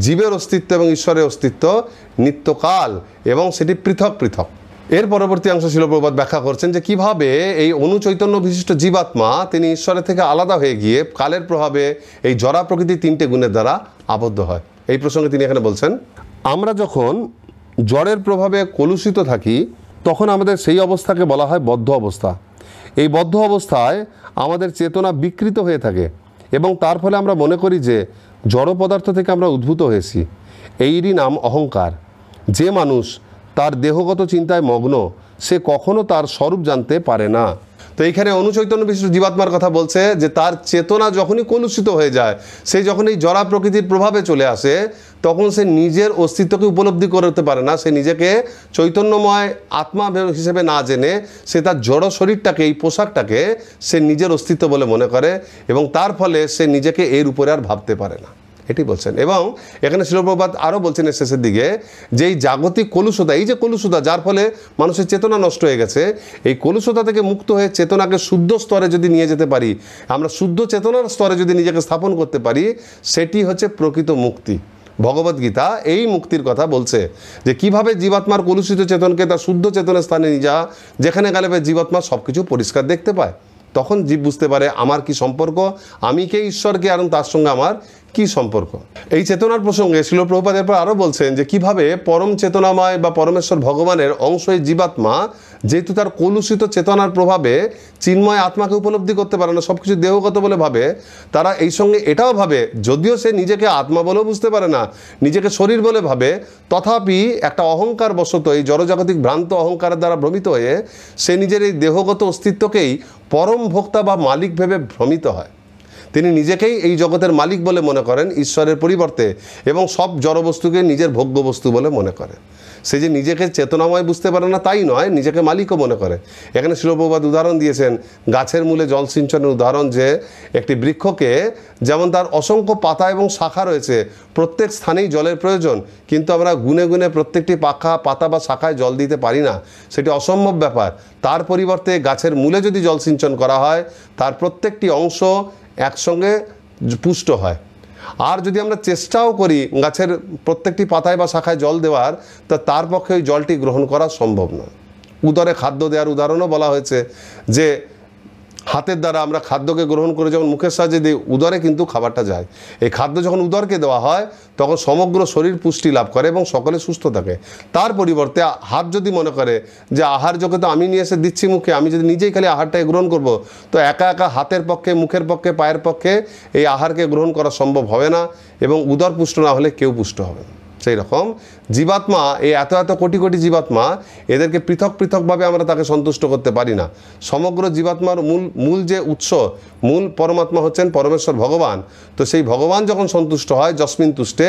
জীবের অস্তিত্ব এবং ঈশ্বরের অস্তিত্ব নিত্যকাল এবং সেটি পৃথক পৃথক এর পরবর্তী অংশ ছিল প্রবাদ ব্যাখ্যা করছেন যে কিভাবে এই অনুচৈতন্য বিশিষ্ট জীবাত্মা তিনি ঈশ্বরের থেকে আলাদা হয়ে গিয়ে কালের প্রভাবে এই জরা প্রকৃতি তিনটে গুণের দ্বারা আবদ্ধ হয় এই প্রসঙ্গে তিনি এখানে বলছেন আমরা যখন জ্বরের প্রভাবে কলুষিত থাকি তখন আমাদের সেই অবস্থাকে বলা হয় বদ্ধ অবস্থা এই বদ্ধ অবস্থায় আমাদের চেতনা বিকৃত হয়ে থাকে এবং তার ফলে আমরা মনে করি যে জড় পদার্থ থেকে আমরা উদ্ভূত হয়েছি এইরই নাম অহংকার যে মানুষ তার দেহগত চিন্তায় মগ্ন সে কখনো তার স্বরূপ জানতে পারে না তো এইখানে অনুচৈতন্য বিশিষ্ট জীবাত্মার কথা বলছে যে তার চেতনা যখনই কলুষিত হয়ে যায় সে যখন এই জরা প্রকৃতির প্রভাবে চলে আসে তখন সে নিজের অস্তিত্বকে উপলব্ধি করতে পারে না সে নিজেকে চৈতন্যময় আত্মা হিসেবে না জেনে সে তার জড় শরীরটাকে এই পোশাকটাকে সে নিজের অস্তিত্ব বলে মনে করে এবং তার ফলে সে নিজেকে এর উপরে আর ভাবতে পারে না এটি বলছেন এবং এখানে শিলপ্রপাত আরও বলছেন শেষের দিকে যে এই জাগতিক কলুষতা এই যে কলুষতা যার ফলে মানুষের চেতনা নষ্ট হয়ে গেছে এই কলুষতা থেকে মুক্ত হয়ে চেতনাকে শুদ্ধ স্তরে যদি নিয়ে যেতে পারি আমরা শুদ্ধ চেতনার স্তরে যদি নিজেকে স্থাপন করতে পারি সেটি হচ্ছে প্রকৃত মুক্তি ভগবদ্গীতা এই মুক্তির কথা বলছে যে কিভাবে জীবাত্মার কলুষিত চেতনকে তার শুদ্ধ চেতনের স্থানে নিয়ে যাওয়া যেখানে গেলে জীবাত্মা সব কিছু পরিষ্কার দেখতে পায় তখন জীব বুঝতে পারে আমার কি সম্পর্ক আমি কে ঈশ্বরকে আর তার সঙ্গে আমার কি সম্পর্ক এই চেতনার প্রসঙ্গে শিলপ্রভুপাত এরপর আরও বলছেন যে কিভাবে পরম চেতনাময় বা পরমেশ্বর ভগবানের অংশই জীবাত্মা যেহেতু তার কলুষিত চেতনার প্রভাবে চিন্ময় আত্মাকে উপলব্ধি করতে পারে না সব কিছু দেহগত বলে ভাবে তারা এই সঙ্গে এটাও ভাবে যদিও সে নিজেকে আত্মা বলেও বুঝতে পারে না নিজেকে শরীর বলে ভাবে তথাপি একটা অহংকার বশত এই জড়জাগতিক ভ্রান্ত অহংকারের দ্বারা ভ্রমিত হয়ে সে নিজের এই দেহগত অস্তিত্বকেই পরম ভোক্তা বা মালিক ভেবে ভ্রমিত হয় তিনি নিজেকেই এই জগতের মালিক বলে মনে করেন ঈশ্বরের পরিবর্তে এবং সব জড়বস্তুকে নিজের ভোগ্য বস্তু বলে মনে করে সে যে নিজেকে চেতনাময় বুঝতে পারে না তাই নয় নিজেকে মালিকও মনে করে এখানে শিলপ্রবাদ উদাহরণ দিয়েছেন গাছের মূলে জলসিঞ্চনের উদাহরণ যে একটি বৃক্ষকে যেমন তার অসংখ্য পাতা এবং শাখা রয়েছে প্রত্যেক স্থানেই জলের প্রয়োজন কিন্তু আমরা গুনে গুনে প্রত্যেকটি পাখা পাতা বা শাখায় জল দিতে পারি না সেটি অসম্ভব ব্যাপার তার পরিবর্তে গাছের মূলে যদি জলসিঞ্চন করা হয় তার প্রত্যেকটি অংশ একসঙ্গে পুষ্ট হয় আর যদি আমরা চেষ্টাও করি গাছের প্রত্যেকটি পাতায় বা শাখায় জল দেওয়ার তা তার পক্ষে ওই জলটি গ্রহণ করা সম্ভব নয় উদরে খাদ্য দেওয়ার উদাহরণও বলা হয়েছে যে হাতের দ্বারা আমরা খাদ্যকে গ্রহণ করে যখন মুখের সাহায্যে দিই উদরে কিন্তু খাবারটা যায় এই খাদ্য যখন উদরকে দেওয়া হয় তখন সমগ্র শরীর পুষ্টি লাভ করে এবং সকলে সুস্থ থাকে তার পরিবর্তে হাত যদি মনে করে যে আহার যোগে তো আমি নিয়ে এসে দিচ্ছি মুখে আমি যদি নিজেই খালি আহারটাকে গ্রহণ করব তো একা একা হাতের পক্ষে মুখের পক্ষে পায়ের পক্ষে এই আহারকে গ্রহণ করা সম্ভব হবে না এবং উদর পুষ্ট না হলে কেউ পুষ্ট হবে না সেই রকম জীবাত্মা এই এত এত কোটি কোটি জীবাত্মা এদেরকে পৃথক পৃথকভাবে আমরা তাকে সন্তুষ্ট করতে পারি না সমগ্র জীবাত্মার মূল মূল যে উৎস মূল পরমাত্মা হচ্ছেন পরমেশ্বর ভগবান তো সেই ভগবান যখন সন্তুষ্ট হয় যস্মিন তুষ্টে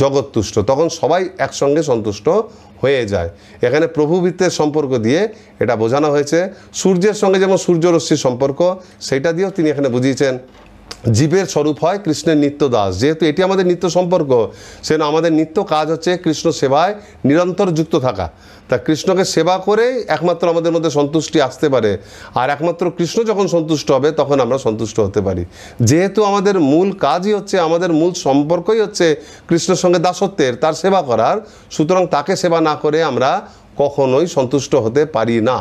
জগৎ তুষ্ট তখন সবাই একসঙ্গে সন্তুষ্ট হয়ে যায় এখানে প্রভুবৃত্তের সম্পর্ক দিয়ে এটা বোঝানো হয়েছে সূর্যের সঙ্গে যেমন সূর্যরশ্মির সম্পর্ক সেটা দিয়েও তিনি এখানে বুঝিয়েছেন জীবের স্বরূপ হয় কৃষ্ণের নিত্য দাস যেহেতু এটি আমাদের নিত্য সম্পর্ক সে আমাদের নিত্য কাজ হচ্ছে কৃষ্ণ সেবায় নিরন্তর যুক্ত থাকা তা কৃষ্ণকে সেবা করে একমাত্র আমাদের মধ্যে সন্তুষ্টি আসতে পারে আর একমাত্র কৃষ্ণ যখন সন্তুষ্ট হবে তখন আমরা সন্তুষ্ট হতে পারি যেহেতু আমাদের মূল কাজই হচ্ছে আমাদের মূল সম্পর্কই হচ্ছে কৃষ্ণের সঙ্গে দাসত্বের তার সেবা করার সুতরাং তাকে সেবা না করে আমরা কখনোই সন্তুষ্ট হতে পারি না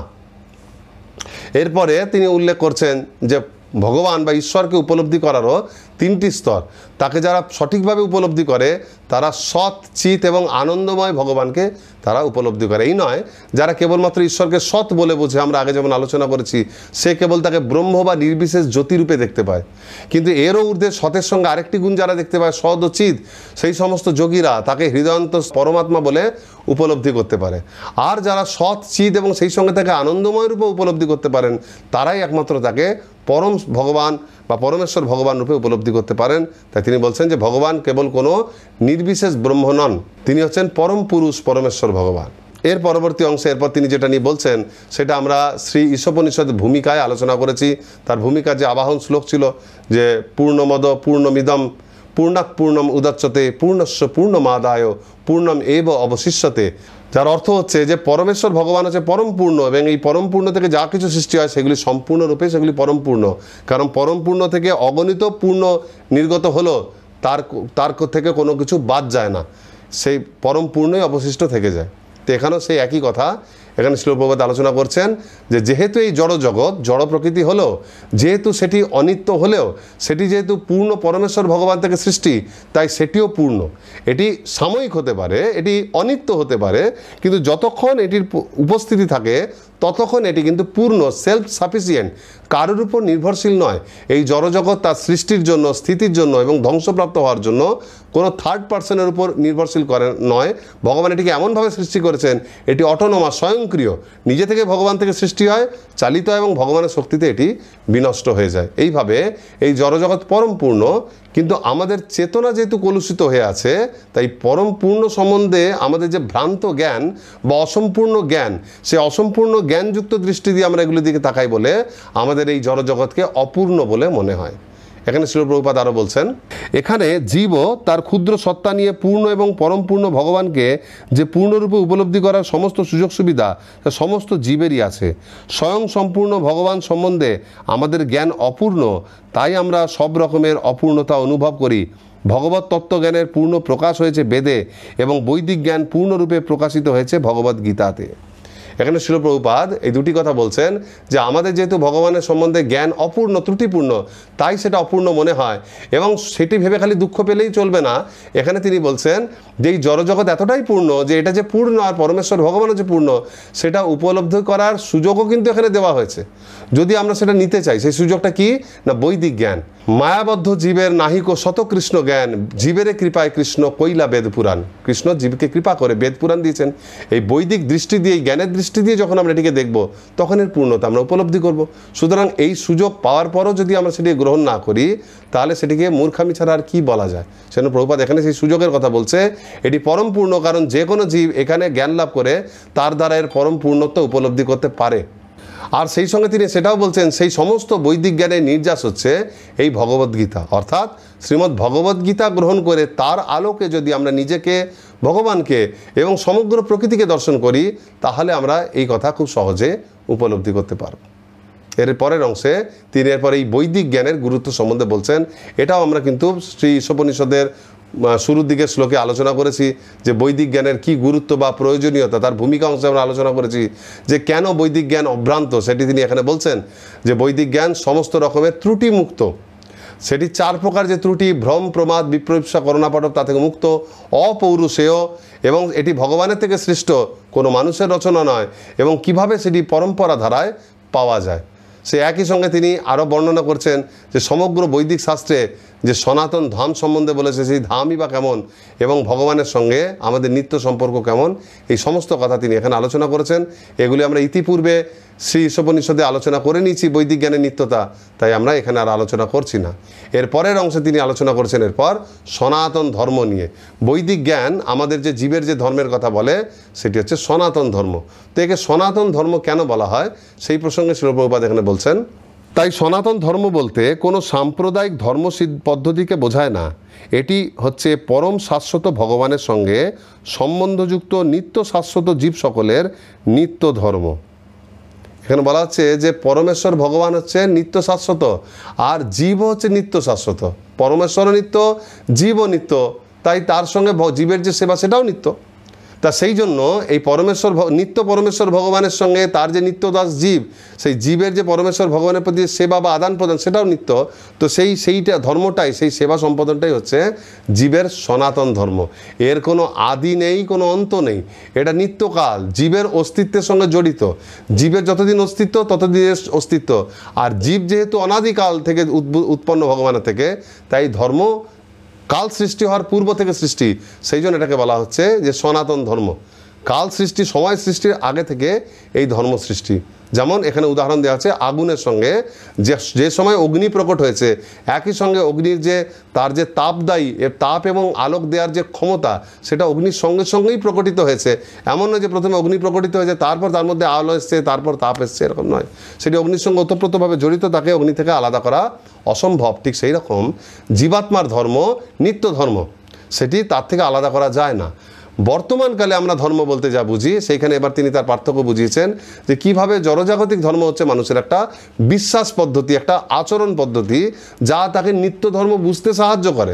এরপরে তিনি উল্লেখ করছেন যে भगवान ईश्वरको उपलब्धि करारो। তিনটি স্তর তাকে যারা সঠিকভাবে উপলব্ধি করে তারা সৎ চিত এবং আনন্দময় ভগবানকে তারা উপলব্ধি করে এই নয় যারা কেবলমাত্র ঈশ্বরকে সৎ বলে বোঝে আমরা আগে যেমন আলোচনা করেছি সে কেবল তাকে ব্রহ্ম বা নির্বিশেষ জ্যোতিরূপে দেখতে পায় কিন্তু এরও ঊর্ধ্বে সতের সঙ্গে আরেকটি গুণ যারা দেখতে পায় সৎ ও চিত সেই সমস্ত যোগীরা তাকে হৃদয়ন্ত পরমাত্মা বলে উপলব্ধি করতে পারে আর যারা সৎ চিত এবং সেই সঙ্গে তাকে আনন্দময় রূপে উপলব্ধি করতে পারেন তারাই একমাত্র তাকে পরম ভগবান বা পরমেশ্বর ভগবান রূপে উপলব্ধি করতে পারেন তাই তিনি বলছেন যে ভগবান কেবল কোনো নির্বিশেষ ব্রহ্ম নন তিনি হচ্ছেন পরম পুরুষ পরমেশ্বর ভগবান এর পরবর্তী অংশে এরপর তিনি যেটা নিয়ে বলছেন সেটা আমরা শ্রী ঈশোপনিষদ ভূমিকায় আলোচনা করেছি তার ভূমিকা যে আবাহন শ্লোক ছিল যে পূর্ণমদ পূর্ণমিদম পূর্ণাক পূর্ণম উদচ্ছতে পূর্ণস্ব পূর্ণমাদায় পূর্ণম এব অবশিষ্যতে যার অর্থ হচ্ছে যে পরমেশ্বর ভগবান হচ্ছে পরমপূর্ণ এবং এই পরমপূর্ণ থেকে যা কিছু সৃষ্টি হয় সেগুলি সম্পূর্ণরূপে সেগুলি পরমপূর্ণ কারণ পরমপূর্ণ থেকে অগণিত পূর্ণ নির্গত হলো তার তার থেকে কোনো কিছু বাদ যায় না সেই পরমপূর্ণই অবশিষ্ট থেকে যায় তো এখানেও সেই একই কথা এখানে শিলপ্রবাদ আলোচনা করছেন যে যেহেতু এই জড় জগৎ জড় প্রকৃতি হলেও যেহেতু সেটি অনিত্য হলেও সেটি যেহেতু পূর্ণ পরমেশ্বর ভগবান থেকে সৃষ্টি তাই সেটিও পূর্ণ এটি সাময়িক হতে পারে এটি অনিত্য হতে পারে কিন্তু যতক্ষণ এটির উপস্থিতি থাকে ততক্ষণ এটি কিন্তু পূর্ণ সেলফ সাফিসিয়েন্ট কারোর উপর নির্ভরশীল নয় এই জড়জগৎ তার সৃষ্টির জন্য স্থিতির জন্য এবং ধ্বংসপ্রাপ্ত হওয়ার জন্য কোনো থার্ড পার্সনের উপর নির্ভরশীল করে নয় ভগবান এটিকে এমনভাবে সৃষ্টি করেছেন এটি অটোনোমাস স্বয়ংক্রিয় নিজে থেকে ভগবান থেকে সৃষ্টি হয় চালিত এবং ভগবানের শক্তিতে এটি বিনষ্ট হয়ে যায় এইভাবে এই জড়জগৎ পরমপূর্ণ কিন্তু আমাদের চেতনা যেহেতু কলুষিত হয়ে আছে তাই পরমপূর্ণ সম্বন্ধে আমাদের যে ভ্রান্ত জ্ঞান বা অসম্পূর্ণ জ্ঞান সে অসম্পূর্ণ জ্ঞানযুক্ত দৃষ্টি দিয়ে আমরা এগুলির দিকে তাকাই বলে আমাদের আমাদের এই জড়জগৎকে অপূর্ণ বলে মনে হয় এখানে শিলপ্রভুপাত আরও বলছেন এখানে জীবও তার ক্ষুদ্র সত্তা নিয়ে পূর্ণ এবং পরমপূর্ণ ভগবানকে যে পূর্ণরূপে উপলব্ধি করার সমস্ত সুযোগ সুবিধা তা সমস্ত জীবেরই আছে স্বয়ং সম্পূর্ণ ভগবান সম্বন্ধে আমাদের জ্ঞান অপূর্ণ তাই আমরা সব রকমের অপূর্ণতা অনুভব করি ভগবত তত্ত্বজ্ঞানের পূর্ণ প্রকাশ হয়েছে বেদে এবং বৈদিক জ্ঞান পূর্ণরূপে প্রকাশিত হয়েছে ভগবদ্গীতাতে গীতাতে এখানে শিলপ্রভুপাদ এই দুটি কথা বলছেন যে আমাদের যেহেতু ভগবানের সম্বন্ধে জ্ঞান অপূর্ণ ত্রুটিপূর্ণ তাই সেটা অপূর্ণ মনে হয় এবং সেটি ভেবে খালি দুঃখ পেলেই চলবে না এখানে তিনি বলছেন যে এই জড়জগৎ এতটাই পূর্ণ যে এটা যে পূর্ণ আর পরমেশ্বর ভগবানের যে পূর্ণ সেটা উপলব্ধ করার সুযোগও কিন্তু এখানে দেওয়া হয়েছে যদি আমরা সেটা নিতে চাই সেই সুযোগটা কি না বৈদিক জ্ঞান মায়াবদ্ধ জীবের নাহিক ও শতকৃষ্ণ জ্ঞান জীবের কৃপায় কৃষ্ণ কৈলা বেদ পুরাণ কৃষ্ণ জীবকে কৃপা করে বেদ পুরাণ দিয়েছেন এই বৈদিক দৃষ্টি দিয়ে জ্ঞানের দৃষ্টি দিয়ে যখন আমরা এটিকে দেখব তখন এর পূর্ণতা আমরা উপলব্ধি করব সুতরাং এই সুযোগ পাওয়ার পরও যদি আমরা সেটি গ্রহণ না করি তাহলে সেটিকে মূর্খামি ছাড়া আর কি বলা যায় সেন প্রভুপাত এখানে সেই সুযোগের কথা বলছে এটি পরম পূর্ণ কারণ যে কোনো জীব এখানে জ্ঞান লাভ করে তার দ্বারা এর পরম পূর্ণত্ব উপলব্ধি করতে পারে আর সেই সঙ্গে তিনি সেটাও বলছেন সেই সমস্ত বৈদিক জ্ঞানের নির্যাস হচ্ছে এই ভগবদ্গীতা অর্থাৎ শ্রীমদ্ ভগবদ্গীতা গ্রহণ করে তার আলোকে যদি আমরা নিজেকে ভগবানকে এবং সমগ্র প্রকৃতিকে দর্শন করি তাহলে আমরা এই কথা খুব সহজে উপলব্ধি করতে পারব এর পরের অংশে তিনি এরপর এই বৈদিক জ্ঞানের গুরুত্ব সম্বন্ধে বলছেন এটাও আমরা কিন্তু শ্রী ঈশ্বপনিষদের শুরুর দিকের শ্লোকে আলোচনা করেছি যে বৈদিক জ্ঞানের কি গুরুত্ব বা প্রয়োজনীয়তা তার ভূমিকা অংশে আমরা আলোচনা করেছি যে কেন বৈদিক জ্ঞান অভ্রান্ত সেটি তিনি এখানে বলছেন যে বৈদিক জ্ঞান সমস্ত রকমের ত্রুটি মুক্ত সেটি চার প্রকার যে ত্রুটি ভ্রম প্রমাদ বিপ্রবসা করোনাপাঠক তা থেকে মুক্ত অপৌরুষেয় এবং এটি ভগবানের থেকে সৃষ্ট কোনো মানুষের রচনা নয় এবং কিভাবে সেটি পরম্পরা ধারায় পাওয়া যায় সে একই সঙ্গে তিনি আরও বর্ণনা করছেন যে সমগ্র বৈদিক শাস্ত্রে যে সনাতন ধাম সম্বন্ধে বলেছে সেই ধামই বা কেমন এবং ভগবানের সঙ্গে আমাদের নিত্য সম্পর্ক কেমন এই সমস্ত কথা তিনি এখানে আলোচনা করেছেন এগুলি আমরা ইতিপূর্বে শ্রী ঈশ্বপনিষদে আলোচনা করে নিয়েছি বৈদিক জ্ঞানের নিত্যতা তাই আমরা এখানে আর আলোচনা করছি না এর পরের অংশে তিনি আলোচনা করছেন এরপর সনাতন ধর্ম নিয়ে বৈদিক জ্ঞান আমাদের যে জীবের যে ধর্মের কথা বলে সেটি হচ্ছে সনাতন ধর্ম তো একে সনাতন ধর্ম কেন বলা হয় সেই প্রসঙ্গে শিলপ্রভুপাদ এখানে বলছেন তাই সনাতন ধর্ম বলতে কোনো সাম্প্রদায়িক ধর্ম পদ্ধতিকে বোঝায় না এটি হচ্ছে পরম শাশ্বত ভগবানের সঙ্গে সম্বন্ধযুক্ত নিত্য শাশ্বত জীব সকলের নিত্য ধর্ম এখানে বলা হচ্ছে যে পরমেশ্বর ভগবান হচ্ছে নিত্য শাশ্বত আর জীব হচ্ছে নিত্য শাশ্বত পরমেশ্বরও নিত্য জীবও নিত্য তাই তার সঙ্গে জীবের যে সেবা সেটাও নিত্য তা সেই জন্য এই পরমেশ্বর নিত্য পরমেশ্বর ভগবানের সঙ্গে তার যে নিত্যদাস জীব সেই জীবের যে পরমেশ্বর ভগবানের প্রতি সেবা বা আদান প্রদান সেটাও নিত্য তো সেই সেইটা ধর্মটাই সেই সেবা সম্পাদনটাই হচ্ছে জীবের সনাতন ধর্ম এর কোনো আদি নেই কোনো অন্ত নেই এটা নিত্যকাল জীবের অস্তিত্বের সঙ্গে জড়িত জীবের যতদিন অস্তিত্ব ততদিনের অস্তিত্ব আর জীব যেহেতু অনাদিকাল থেকে উৎপন্ন ভগবানের থেকে তাই ধর্ম কাল সৃষ্টি হওয়ার পূর্ব থেকে সৃষ্টি সেই জন্য এটাকে বলা হচ্ছে যে সনাতন ধর্ম কাল সৃষ্টি সময় সৃষ্টির আগে থেকে এই ধর্ম সৃষ্টি যেমন এখানে উদাহরণ দেওয়া আছে আগুনের সঙ্গে যে যে সময় অগ্নি প্রকট হয়েছে একই সঙ্গে অগ্নির যে তার যে তাপদায়ী তাপ এবং আলোক দেওয়ার যে ক্ষমতা সেটা অগ্নির সঙ্গে সঙ্গেই প্রকটিত হয়েছে এমন নয় যে প্রথমে অগ্নি প্রকটিত হয়েছে তারপর তার মধ্যে আলো এসছে তারপর তাপ এসছে এরকম নয় সেটি অগ্নির সঙ্গে ওতপ্রোতভাবে জড়িত তাকে অগ্নি থেকে আলাদা করা অসম্ভব ঠিক সেই রকম জীবাত্মার ধর্ম নিত্য ধর্ম সেটি তার থেকে আলাদা করা যায় না বর্তমানকালে আমরা ধর্ম বলতে যা বুঝি সেইখানে এবার তিনি তার পার্থক্য বুঝিয়েছেন যে কিভাবে জড়জাগতিক ধর্ম হচ্ছে মানুষের একটা বিশ্বাস পদ্ধতি একটা আচরণ পদ্ধতি যা তাকে নিত্য ধর্ম বুঝতে সাহায্য করে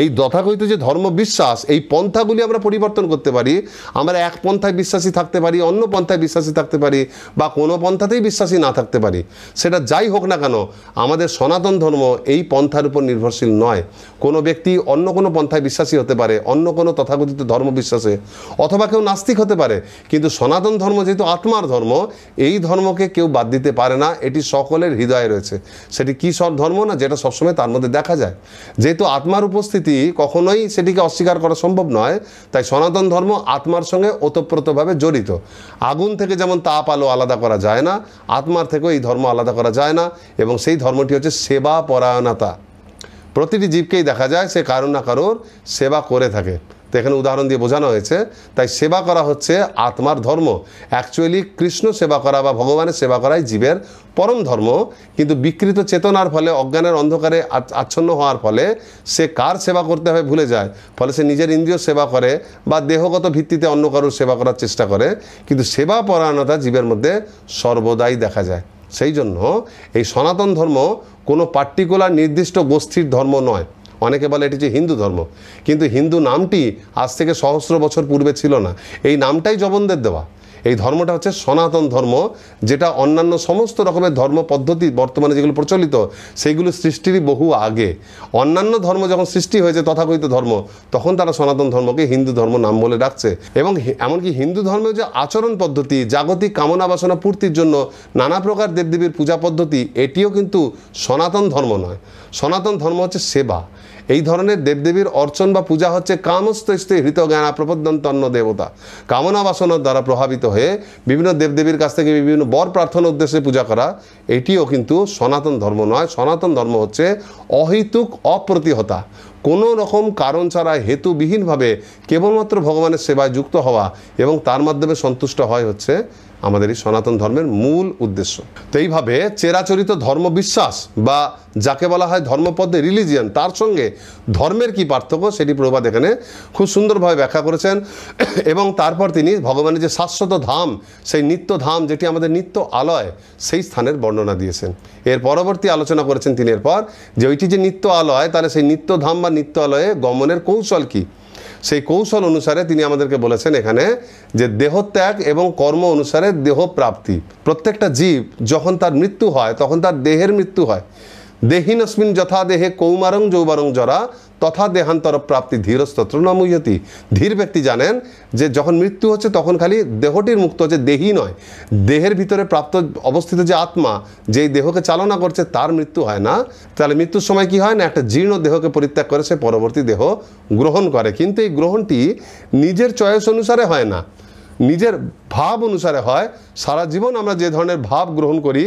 এই তথাকথিত যে ধর্ম বিশ্বাস এই পন্থাগুলি আমরা পরিবর্তন করতে পারি আমরা এক পন্থায় বিশ্বাসী থাকতে পারি অন্য পন্থায় বিশ্বাসী থাকতে পারি বা কোনো পন্থাতেই বিশ্বাসী না থাকতে পারি সেটা যাই হোক না কেন আমাদের সনাতন ধর্ম এই পন্থার উপর নির্ভরশীল নয় কোনো ব্যক্তি অন্য কোনো পন্থায় বিশ্বাসী হতে পারে অন্য কোনো তথাকথিত ধর্ম বিশ্বাস বিশ্বাসে অথবা কেউ নাস্তিক হতে পারে কিন্তু সনাতন ধর্ম যেহেতু আত্মার ধর্ম এই ধর্মকে কেউ বাদ দিতে পারে না এটি সকলের হৃদয়ে রয়েছে সেটি কী সব ধর্ম না যেটা সবসময় তার মধ্যে দেখা যায় যেহেতু আত্মার উপস্থিতি কখনোই সেটিকে অস্বীকার করা সম্ভব নয় তাই সনাতন ধর্ম আত্মার সঙ্গে ওতপ্রোতভাবে জড়িত আগুন থেকে যেমন তাপ আলো আলাদা করা যায় না আত্মার থেকেও এই ধর্ম আলাদা করা যায় না এবং সেই ধর্মটি হচ্ছে সেবা পরায়ণতা প্রতিটি জীবকেই দেখা যায় সে কারো না কারোর সেবা করে থাকে এখানে উদাহরণ দিয়ে বোঝানো হয়েছে তাই সেবা করা হচ্ছে আত্মার ধর্ম অ্যাকচুয়ালি কৃষ্ণ সেবা করা বা ভগবানের সেবা করাই জীবের পরম ধর্ম কিন্তু বিকৃত চেতনার ফলে অজ্ঞানের অন্ধকারে আচ্ছন্ন হওয়ার ফলে সে কার সেবা করতে হবে ভুলে যায় ফলে সে নিজের ইন্দ্রিয় সেবা করে বা দেহগত ভিত্তিতে অন্য কারোর সেবা করার চেষ্টা করে কিন্তু সেবা পরায়ণতা জীবের মধ্যে সর্বদাই দেখা যায় সেই জন্য এই সনাতন ধর্ম কোনো পার্টিকুলার নির্দিষ্ট গোষ্ঠীর ধর্ম নয় অনেকে বলে এটি যে হিন্দু ধর্ম কিন্তু হিন্দু নামটি আজ থেকে সহস্র বছর পূর্বে ছিল না এই নামটাই জবনদের দেওয়া এই ধর্মটা হচ্ছে সনাতন ধর্ম যেটা অন্যান্য সমস্ত রকমের ধর্ম পদ্ধতি বর্তমানে যেগুলো প্রচলিত সেইগুলো সৃষ্টির বহু আগে অন্যান্য ধর্ম যখন সৃষ্টি হয়েছে তথাকথিত ধর্ম তখন তারা সনাতন ধর্মকে হিন্দু ধর্ম নাম বলে ডাকছে এবং এমনকি হিন্দু ধর্মের যে আচরণ পদ্ধতি জাগতিক কামনা বাসনা পূর্তির জন্য নানা প্রকার দেবদেবীর পূজা পদ্ধতি এটিও কিন্তু সনাতন ধর্ম নয় সনাতন ধর্ম হচ্ছে সেবা এই ধরনের দেবদেবীর অর্চন বা পূজা হচ্ছে কামস্থ হৃত জ্ঞানা প্রপদ্যন্তন্য দেবতা কামনা বাসনার দ্বারা প্রভাবিত হয়ে বিভিন্ন দেবদেবীর কাছ থেকে বিভিন্ন বর প্রার্থনা উদ্দেশ্যে পূজা করা এটিও কিন্তু সনাতন ধর্ম নয় সনাতন ধর্ম হচ্ছে অহেতুক অপ্রতিহতা কোনো রকম কারণ ছাড়া হেতুবিহীনভাবে কেবলমাত্র ভগবানের সেবায় যুক্ত হওয়া এবং তার মাধ্যমে সন্তুষ্ট হয় হচ্ছে আমাদের এই সনাতন ধর্মের মূল উদ্দেশ্য তো এইভাবে চেরাচরিত ধর্মবিশ্বাস বা যাকে বলা হয় ধর্মপদ্মে রিলিজিয়ান তার সঙ্গে ধর্মের কি পার্থক্য সেটি প্রভাত এখানে খুব সুন্দরভাবে ব্যাখ্যা করেছেন এবং তারপর তিনি ভগবানের যে শাশ্বত ধাম সেই নিত্য ধাম যেটি আমাদের নিত্য আলয় সেই স্থানের বর্ণনা দিয়েছেন এর পরবর্তী আলোচনা করেছেন তিনি এরপর যে ওইটি যে নিত্য আলয় তাহলে সেই নিত্য ধাম বা নিত্য আলয়ে গমনের কৌশল কী সেই কৌশল অনুসারে তিনি আমাদেরকে বলেছেন এখানে যে দেহত্যাগ এবং কর্ম অনুসারে দেহ প্রাপ্তি প্রত্যেকটা জীব যখন তার মৃত্যু হয় তখন তার দেহের মৃত্যু হয় দেহিনস্মিন যথা দেহে কৌমারং যৌবারং জরা তথা দেহান্তর প্রাপ্তি ধীরস্থ তৃণমূয়তি ধীর ব্যক্তি জানেন যে যখন মৃত্যু হচ্ছে তখন খালি দেহটির মুক্ত হচ্ছে দেহই নয় দেহের ভিতরে প্রাপ্ত অবস্থিত যে আত্মা যেই দেহকে চালনা করছে তার মৃত্যু হয় না তাহলে মৃত্যুর সময় কি হয় না একটা জীর্ণ দেহকে পরিত্যাগ করে সে পরবর্তী দেহ গ্রহণ করে কিন্তু এই গ্রহণটি নিজের চয়েস অনুসারে হয় না নিজের ভাব অনুসারে হয় সারা জীবন আমরা যে ধরনের ভাব গ্রহণ করি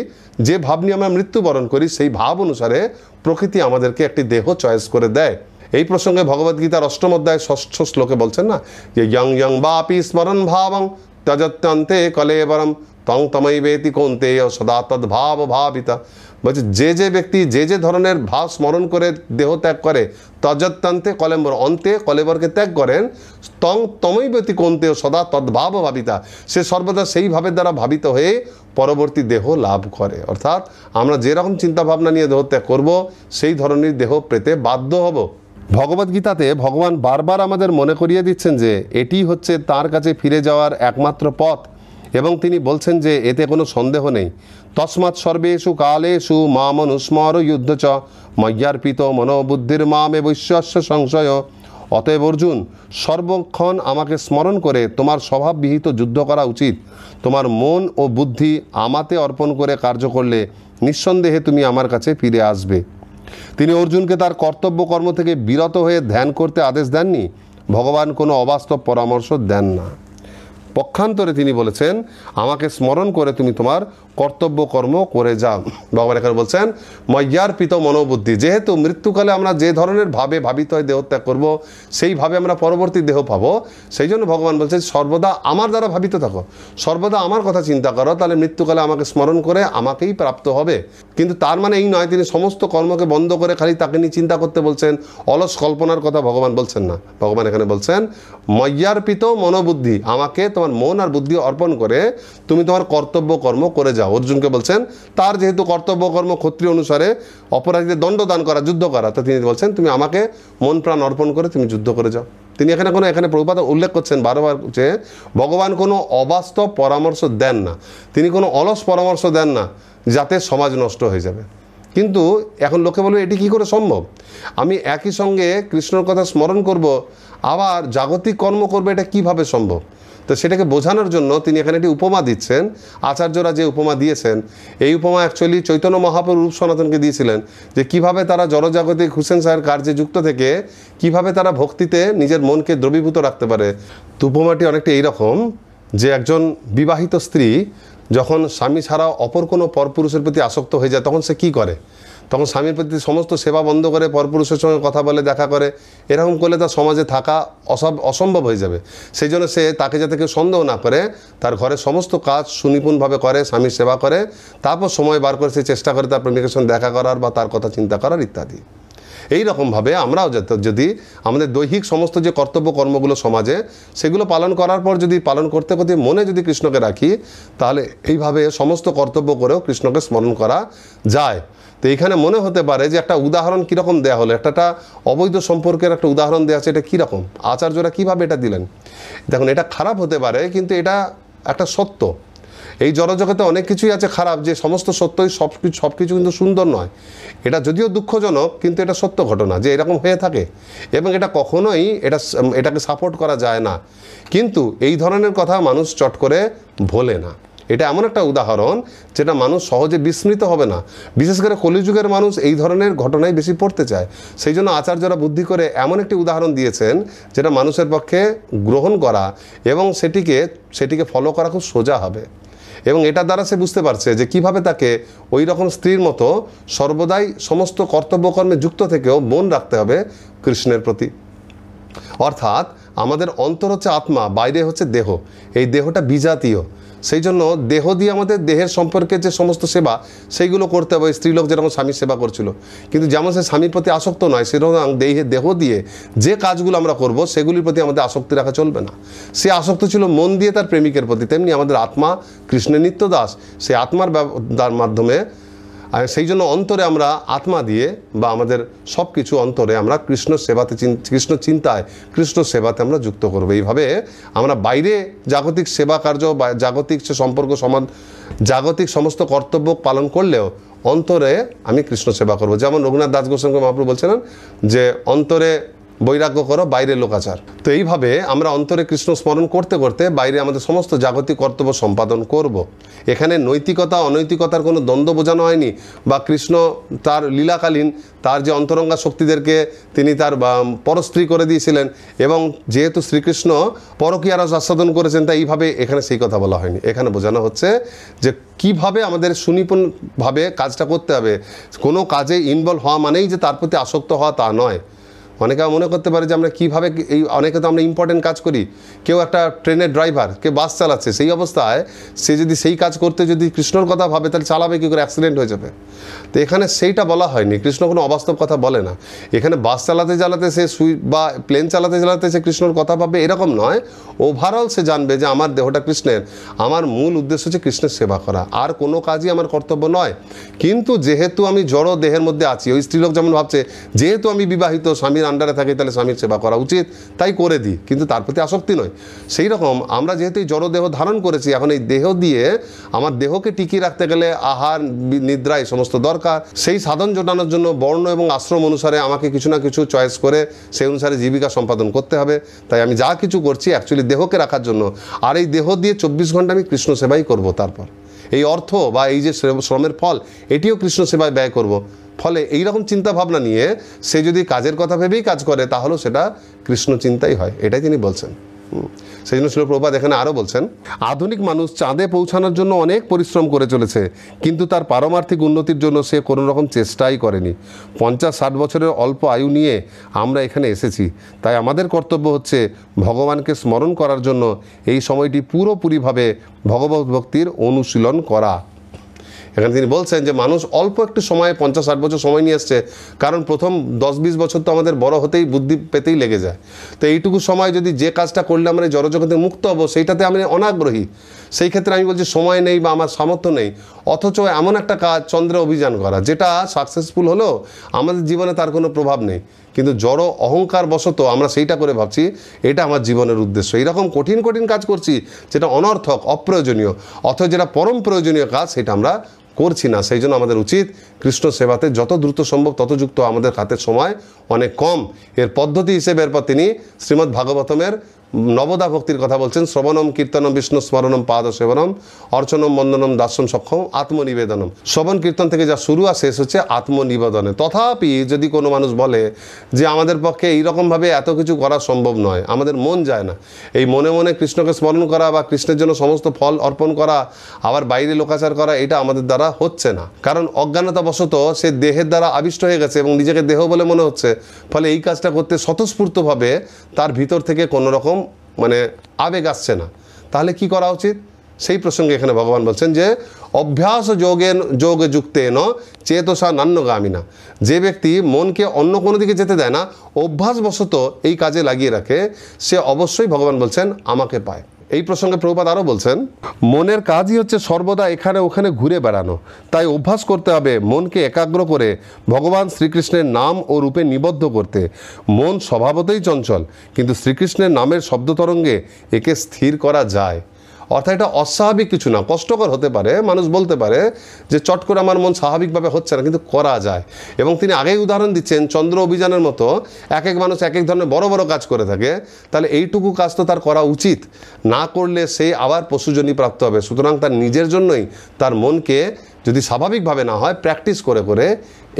যে ভাব নিয়ে আমরা মৃত্যুবরণ করি সেই ভাব অনুসারে প্রকৃতি আমাদেরকে একটি দেহ চয়েস করে দেয় এই প্রসঙ্গে ভগবদ্গীতার অষ্টম অধ্যায় ষষ্ঠ শ্লোকে বলছেন না যে ইয়ং ইয়ং বাপি স্মরণ ভাবং তজত্যন্তে কলেবরম তং তমৈ বেতি কোনতে সদা ভাব ভাবিতা বলছে যে যে ব্যক্তি যে যে ধরনের ভাব স্মরণ করে দেহ ত্যাগ করে তজত্তান্তে কলেম্বর অন্তে কলেবরকে ত্যাগ করেন তং তমই ব্যতি কোনতে সদা তদ্ভাব ভাবিতা সে সর্বদা সেই ভাবের দ্বারা ভাবিত হয়ে পরবর্তী দেহ লাভ করে অর্থাৎ আমরা যেরকম চিন্তাভাবনা নিয়ে দেহ ত্যাগ করবো সেই ধরনের দেহ পেতে বাধ্য হব ভগবদ্গীতাতে ভগবান বারবার আমাদের মনে করিয়ে দিচ্ছেন যে এটি হচ্ছে তার কাছে ফিরে যাওয়ার একমাত্র পথ এবং তিনি বলছেন যে এতে কোনো সন্দেহ নেই তসমাৎ সর্বেষু কালেশু মা মনুস্মর যুদ্ধ চ ময়্যার্পিত মনোবুদ্ধির মামে বৈশ্বাস্য সংশয় অতএব অর্জুন সর্বক্ষণ আমাকে স্মরণ করে তোমার স্বভাববিহিত যুদ্ধ করা উচিত তোমার মন ও বুদ্ধি আমাতে অর্পণ করে কার্য করলে নিঃসন্দেহে তুমি আমার কাছে ফিরে আসবে তিনি অর্জুনকে তার কর্তব্য কর্ম থেকে বিরত হয়ে ধ্যান করতে আদেশ দেননি ভগবান কোনো অবাস্তব পরামর্শ দেন না পক্ষান্তরে তিনি বলেছেন আমাকে স্মরণ করে তুমি তোমার কর্তব্য কর্ম করে যাও ভগবান এখানে বলছেন ময়্যার পিত মনোবুদ্ধি যেহেতু মৃত্যুকালে আমরা যে ধরনের ভাবে ভাবিত হয় দেহত্যাগ করব সেইভাবে আমরা পরবর্তী দেহ পাবো সেই জন্য ভগবান বলছেন সর্বদা আমার দ্বারা ভাবিত থাকো সর্বদা আমার কথা চিন্তা করো তাহলে মৃত্যুকালে আমাকে স্মরণ করে আমাকেই প্রাপ্ত হবে কিন্তু তার মানে এই নয় তিনি সমস্ত কর্মকে বন্ধ করে খালি তাকে নিয়ে চিন্তা করতে বলছেন অলস কল্পনার কথা ভগবান বলছেন না ভগবান এখানে বলছেন পিত মনোবুদ্ধি আমাকে তোমার মন আর বুদ্ধি অর্পণ করে তুমি তোমার কর্তব্য কর্ম করে যাও অর্জুনকে বলছেন তার যেহেতু কর্তব্য কর্ম অনুসারে অপরাধীদের দণ্ড দান করা যুদ্ধ করা তা তিনি বলছেন তুমি আমাকে মন প্রাণ অর্পণ করে তুমি যুদ্ধ করে যাও তিনি এখানে কোনো এখানে প্রভুপাত উল্লেখ করছেন বারবার যে ভগবান কোনো অবাস্তব পরামর্শ দেন না তিনি কোনো অলস পরামর্শ দেন না যাতে সমাজ নষ্ট হয়ে যাবে কিন্তু এখন লোকে বলবে এটি কি করে সম্ভব আমি একই সঙ্গে কৃষ্ণর কথা স্মরণ করব আবার জাগতিক কর্ম করবে এটা কিভাবে সম্ভব তো সেটাকে বোঝানোর জন্য তিনি এখানে একটি উপমা দিচ্ছেন আচার্যরা যে উপমা দিয়েছেন এই উপমা অ্যাকচুয়ালি চৈতন্য মহাপুর রূপ সনাতনকে দিয়েছিলেন যে কিভাবে তারা জনজাগতিক হুসেন সাহের কার্যে যুক্ত থেকে কিভাবে তারা ভক্তিতে নিজের মনকে দ্রবীভূত রাখতে পারে তো উপমাটি অনেকটা এইরকম যে একজন বিবাহিত স্ত্রী যখন স্বামী ছাড়া অপর কোনো পরপুরুষের প্রতি আসক্ত হয়ে যায় তখন সে কি করে তখন স্বামীর প্রতি সমস্ত সেবা বন্ধ করে পরপুরুষের সঙ্গে কথা বলে দেখা করে এরকম করলে তার সমাজে থাকা অসব অসম্ভব হয়ে যাবে সেই জন্য সে তাকে যাতে কেউ সন্দেহ না করে তার ঘরের সমস্ত কাজ সুনিপুণভাবে করে স্বামীর সেবা করে তারপর সময় বার করে সে চেষ্টা করে তার প্রেমিকের সঙ্গে দেখা করার বা তার কথা চিন্তা করার ইত্যাদি এই রকমভাবে আমরাও যাতে যদি আমাদের দৈহিক সমস্ত যে কর্তব্য কর্মগুলো সমাজে সেগুলো পালন করার পর যদি পালন করতে করতে মনে যদি কৃষ্ণকে রাখি তাহলে এইভাবে সমস্ত কর্তব্য করেও কৃষ্ণকে স্মরণ করা যায় তো এখানে মনে হতে পারে যে একটা উদাহরণ কীরকম দেওয়া হলো একটা অবৈধ সম্পর্কের একটা উদাহরণ দেওয়া আছে এটা কীরকম আচার্যরা কীভাবে এটা দিলেন দেখুন এটা খারাপ হতে পারে কিন্তু এটা একটা সত্য এই জড়জগতে অনেক কিছুই আছে খারাপ যে সমস্ত সত্যই সব কিছু সব কিছু কিন্তু সুন্দর নয় এটা যদিও দুঃখজনক কিন্তু এটা সত্য ঘটনা যে এরকম হয়ে থাকে এবং এটা কখনোই এটা এটাকে সাপোর্ট করা যায় না কিন্তু এই ধরনের কথা মানুষ চট করে ভোলে না এটা এমন একটা উদাহরণ যেটা মানুষ সহজে বিস্মৃত হবে না বিশেষ করে কলিযুগের মানুষ এই ধরনের ঘটনায় বেশি পড়তে চায় সেই জন্য আচার্যরা বুদ্ধি করে এমন একটি উদাহরণ দিয়েছেন যেটা মানুষের পক্ষে গ্রহণ করা এবং সেটিকে সেটিকে ফলো করা খুব সোজা হবে এবং এটা দ্বারা সে বুঝতে পারছে যে কিভাবে তাকে ওই রকম স্ত্রীর মতো সর্বদাই সমস্ত কর্তব্যকর্মে যুক্ত থেকেও মন রাখতে হবে কৃষ্ণের প্রতি অর্থাৎ আমাদের অন্তর হচ্ছে আত্মা বাইরে হচ্ছে দেহ এই দেহটা বিজাতীয় সেই জন্য দেহ দিয়ে আমাদের দেহের সম্পর্কে যে সমস্ত সেবা সেইগুলো করতে হবে স্ত্রীলোক যেরকম স্বামীর সেবা করছিল কিন্তু যেমন সে স্বামীর প্রতি আসক্ত নয় সেরকম দেহে দেহ দিয়ে যে কাজগুলো আমরা করব সেগুলির প্রতি আমাদের আসক্তি রাখা চলবে না সে আসক্ত ছিল মন দিয়ে তার প্রেমিকের প্রতি তেমনি আমাদের আত্মা কৃষ্ণের নিত্য দাস সে আত্মার তার মাধ্যমে আর সেই জন্য অন্তরে আমরা আত্মা দিয়ে বা আমাদের সব কিছু অন্তরে আমরা কৃষ্ণ সেবাতে কৃষ্ণ চিন্তায় কৃষ্ণ সেবাতে আমরা যুক্ত করবো এইভাবে আমরা বাইরে জাগতিক সেবা কার্য বা জাগতিক সে সম্পর্ক সমান জাগতিক সমস্ত কর্তব্য পালন করলেও অন্তরে আমি কৃষ্ণ সেবা করব যেমন রঘুনাথ দাস গোস্বামী মহাপ্রভু বলছিলেন যে অন্তরে বৈরাগ্য করো বাইরে লোকাচার তো এইভাবে আমরা অন্তরে কৃষ্ণ স্মরণ করতে করতে বাইরে আমাদের সমস্ত জাগতিক কর্তব্য সম্পাদন করব। এখানে নৈতিকতা অনৈতিকতার কোনো দ্বন্দ্ব বোঝানো হয়নি বা কৃষ্ণ তার লীলাকালীন তার যে অন্তরঙ্গা শক্তিদেরকে তিনি তার পরস্ত্রী করে দিয়েছিলেন এবং যেহেতু শ্রীকৃষ্ণ পরকীয়ারস আস্বাদন করেছেন তাই এইভাবে এখানে সেই কথা বলা হয়নি এখানে বোঝানো হচ্ছে যে কিভাবে আমাদের সুনিপুণভাবে কাজটা করতে হবে কোনো কাজে ইনভলভ হওয়া মানেই যে তার প্রতি আসক্ত হওয়া তা নয় অনেকে মনে করতে পারে যে আমরা কীভাবে এই অনেকে তো আমরা ইম্পর্টেন্ট কাজ করি কেউ একটা ট্রেনের ড্রাইভার কে বাস চালাচ্ছে সেই অবস্থায় সে যদি সেই কাজ করতে যদি কৃষ্ণর কথা ভাবে তাহলে চালাবে কী করে অ্যাক্সিডেন্ট হয়ে যাবে তো এখানে সেইটা বলা হয়নি কৃষ্ণ কোনো অবাস্তব কথা বলে না এখানে বাস চালাতে চালাতে সে সুই বা প্লেন চালাতে চালাতে সে কৃষ্ণর কথা ভাবে এরকম নয় ওভারঅল সে জানবে যে আমার দেহটা কৃষ্ণের আমার মূল উদ্দেশ্য হচ্ছে কৃষ্ণের সেবা করা আর কোনো কাজই আমার কর্তব্য নয় কিন্তু যেহেতু আমি জড় দেহের মধ্যে আছি ওই স্ত্রীলোক যেমন ভাবছে যেহেতু আমি বিবাহিত স্বামীর আন্ডারে থাকি তাহলে স্বামীর সেবা করা উচিত তাই করে দিই কিন্তু তার প্রতি আসক্তি নয় সেই রকম আমরা যেহেতু জনদেহ জড়দেহ ধারণ করেছি এখন এই দেহ দিয়ে আমার দেহকে টিকিয়ে রাখতে গেলে আহার নিদ্রা এই সমস্ত দরকার সেই সাধন জোটানোর জন্য বর্ণ এবং আশ্রম অনুসারে আমাকে কিছু না কিছু চয়েস করে সেই অনুসারে জীবিকা সম্পাদন করতে হবে তাই আমি যা কিছু করছি অ্যাকচুয়ালি দেহকে রাখার জন্য আর এই দেহ দিয়ে চব্বিশ ঘন্টা আমি কৃষ্ণ সেবাই করব তারপর এই অর্থ বা এই যে শ্রমের ফল এটিও কৃষ্ণ সেবায় ব্যয় করব ফলে এই রকম চিন্তা ভাবনা নিয়ে সে যদি কাজের কথা ভেবেই কাজ করে তাহলেও সেটা কৃষ্ণ চিন্তাই হয় এটাই তিনি বলছেন সেই জন্য প্রভাত এখানে আরও বলছেন আধুনিক মানুষ চাঁদে পৌঁছানোর জন্য অনেক পরিশ্রম করে চলেছে কিন্তু তার পারমার্থিক উন্নতির জন্য সে কোনো রকম চেষ্টাই করেনি পঞ্চাশ ষাট বছরের অল্প আয়ু নিয়ে আমরা এখানে এসেছি তাই আমাদের কর্তব্য হচ্ছে ভগবানকে স্মরণ করার জন্য এই সময়টি পুরোপুরিভাবে ভগবত ভক্তির অনুশীলন করা এখানে তিনি বলছেন যে মানুষ অল্প একটু সময়ে পঞ্চাশ ষাট বছর সময় নিয়ে আসছে কারণ প্রথম দশ বিশ বছর তো আমাদের বড় হতেই বুদ্ধি পেতেই লেগে যায় তো এইটুকু সময় যদি যে কাজটা করলে আমরা জড়জগতে মুক্ত হবো সেইটাতে আমি অনাগ্রহী সেই ক্ষেত্রে আমি বলছি সময় নেই বা আমার সামর্থ্য নেই অথচ এমন একটা কাজ চন্দ্রে অভিযান করা যেটা সাকসেসফুল হলেও আমাদের জীবনে তার কোনো প্রভাব নেই কিন্তু জড় অহংকার বশত আমরা সেইটা করে ভাবছি এটা আমার জীবনের উদ্দেশ্য এইরকম কঠিন কঠিন কাজ করছি যেটা অনর্থক অপ্রয়োজনীয় অথচ যেটা পরম প্রয়োজনীয় কাজ সেটা আমরা করছি না সেই জন্য আমাদের উচিত কৃষ্ণ সেবাতে যত দ্রুত সম্ভব তত যুক্ত আমাদের হাতের সময় অনেক কম এর পদ্ধতি হিসেবে এরপর তিনি শ্রীমদ্ ভাগবতমের নবদা ভক্তির কথা বলছেন শ্রবণম কীর্তনম বিষ্ণু স্মরণম পাদ সেবনম অর্চনম বন্দনম দাসম সক্ষম আত্মনিবেদনম শ্রবণ কীর্তন থেকে যা শুরু আর শেষ হচ্ছে আত্মনিবেদনে তথাপি যদি কোনো মানুষ বলে যে আমাদের পক্ষে এইরকমভাবে এত কিছু করা সম্ভব নয় আমাদের মন যায় না এই মনে মনে কৃষ্ণকে স্মরণ করা বা কৃষ্ণের জন্য সমস্ত ফল অর্পণ করা আবার বাইরে লোকাচার করা এটা আমাদের দ্বারা হচ্ছে না কারণ অজ্ঞানতাবশত সে দেহের দ্বারা আবিষ্ট হয়ে গেছে এবং নিজেকে দেহ বলে মনে হচ্ছে ফলে এই কাজটা করতে স্বতঃস্ফূর্তভাবে তার ভিতর থেকে কোনো রকম মানে আবেগ আসছে না তাহলে কি করা উচিত সেই প্রসঙ্গে এখানে ভগবান বলছেন যে অভ্যাস যোগে যোগ যুক্ত এন চেতসা নান্যগামী না যে ব্যক্তি মনকে অন্য কোনো দিকে যেতে দেয় না অভ্যাসবশত এই কাজে লাগিয়ে রাখে সে অবশ্যই ভগবান বলছেন আমাকে পায় এই প্রসঙ্গে প্রভুপাত আরও বলছেন মনের কাজই হচ্ছে সর্বদা এখানে ওখানে ঘুরে বেড়ানো তাই অভ্যাস করতে হবে মনকে একাগ্র করে ভগবান শ্রীকৃষ্ণের নাম ও রূপে নিবদ্ধ করতে মন স্বভাবতই চঞ্চল কিন্তু শ্রীকৃষ্ণের নামের শব্দ তরঙ্গে একে স্থির করা যায় অর্থাৎ এটা অস্বাভাবিক কিছু না কষ্টকর হতে পারে মানুষ বলতে পারে যে চট করে আমার মন স্বাভাবিকভাবে হচ্ছে না কিন্তু করা যায় এবং তিনি আগেই উদাহরণ দিচ্ছেন চন্দ্র অভিযানের মতো এক এক মানুষ এক এক ধরনের বড় বড় কাজ করে থাকে তাহলে এইটুকু কাজ তো তার করা উচিত না করলে সে আবার পশুজনী প্রাপ্ত হবে সুতরাং তার নিজের জন্যই তার মনকে যদি স্বাভাবিকভাবে না হয় প্র্যাকটিস করে করে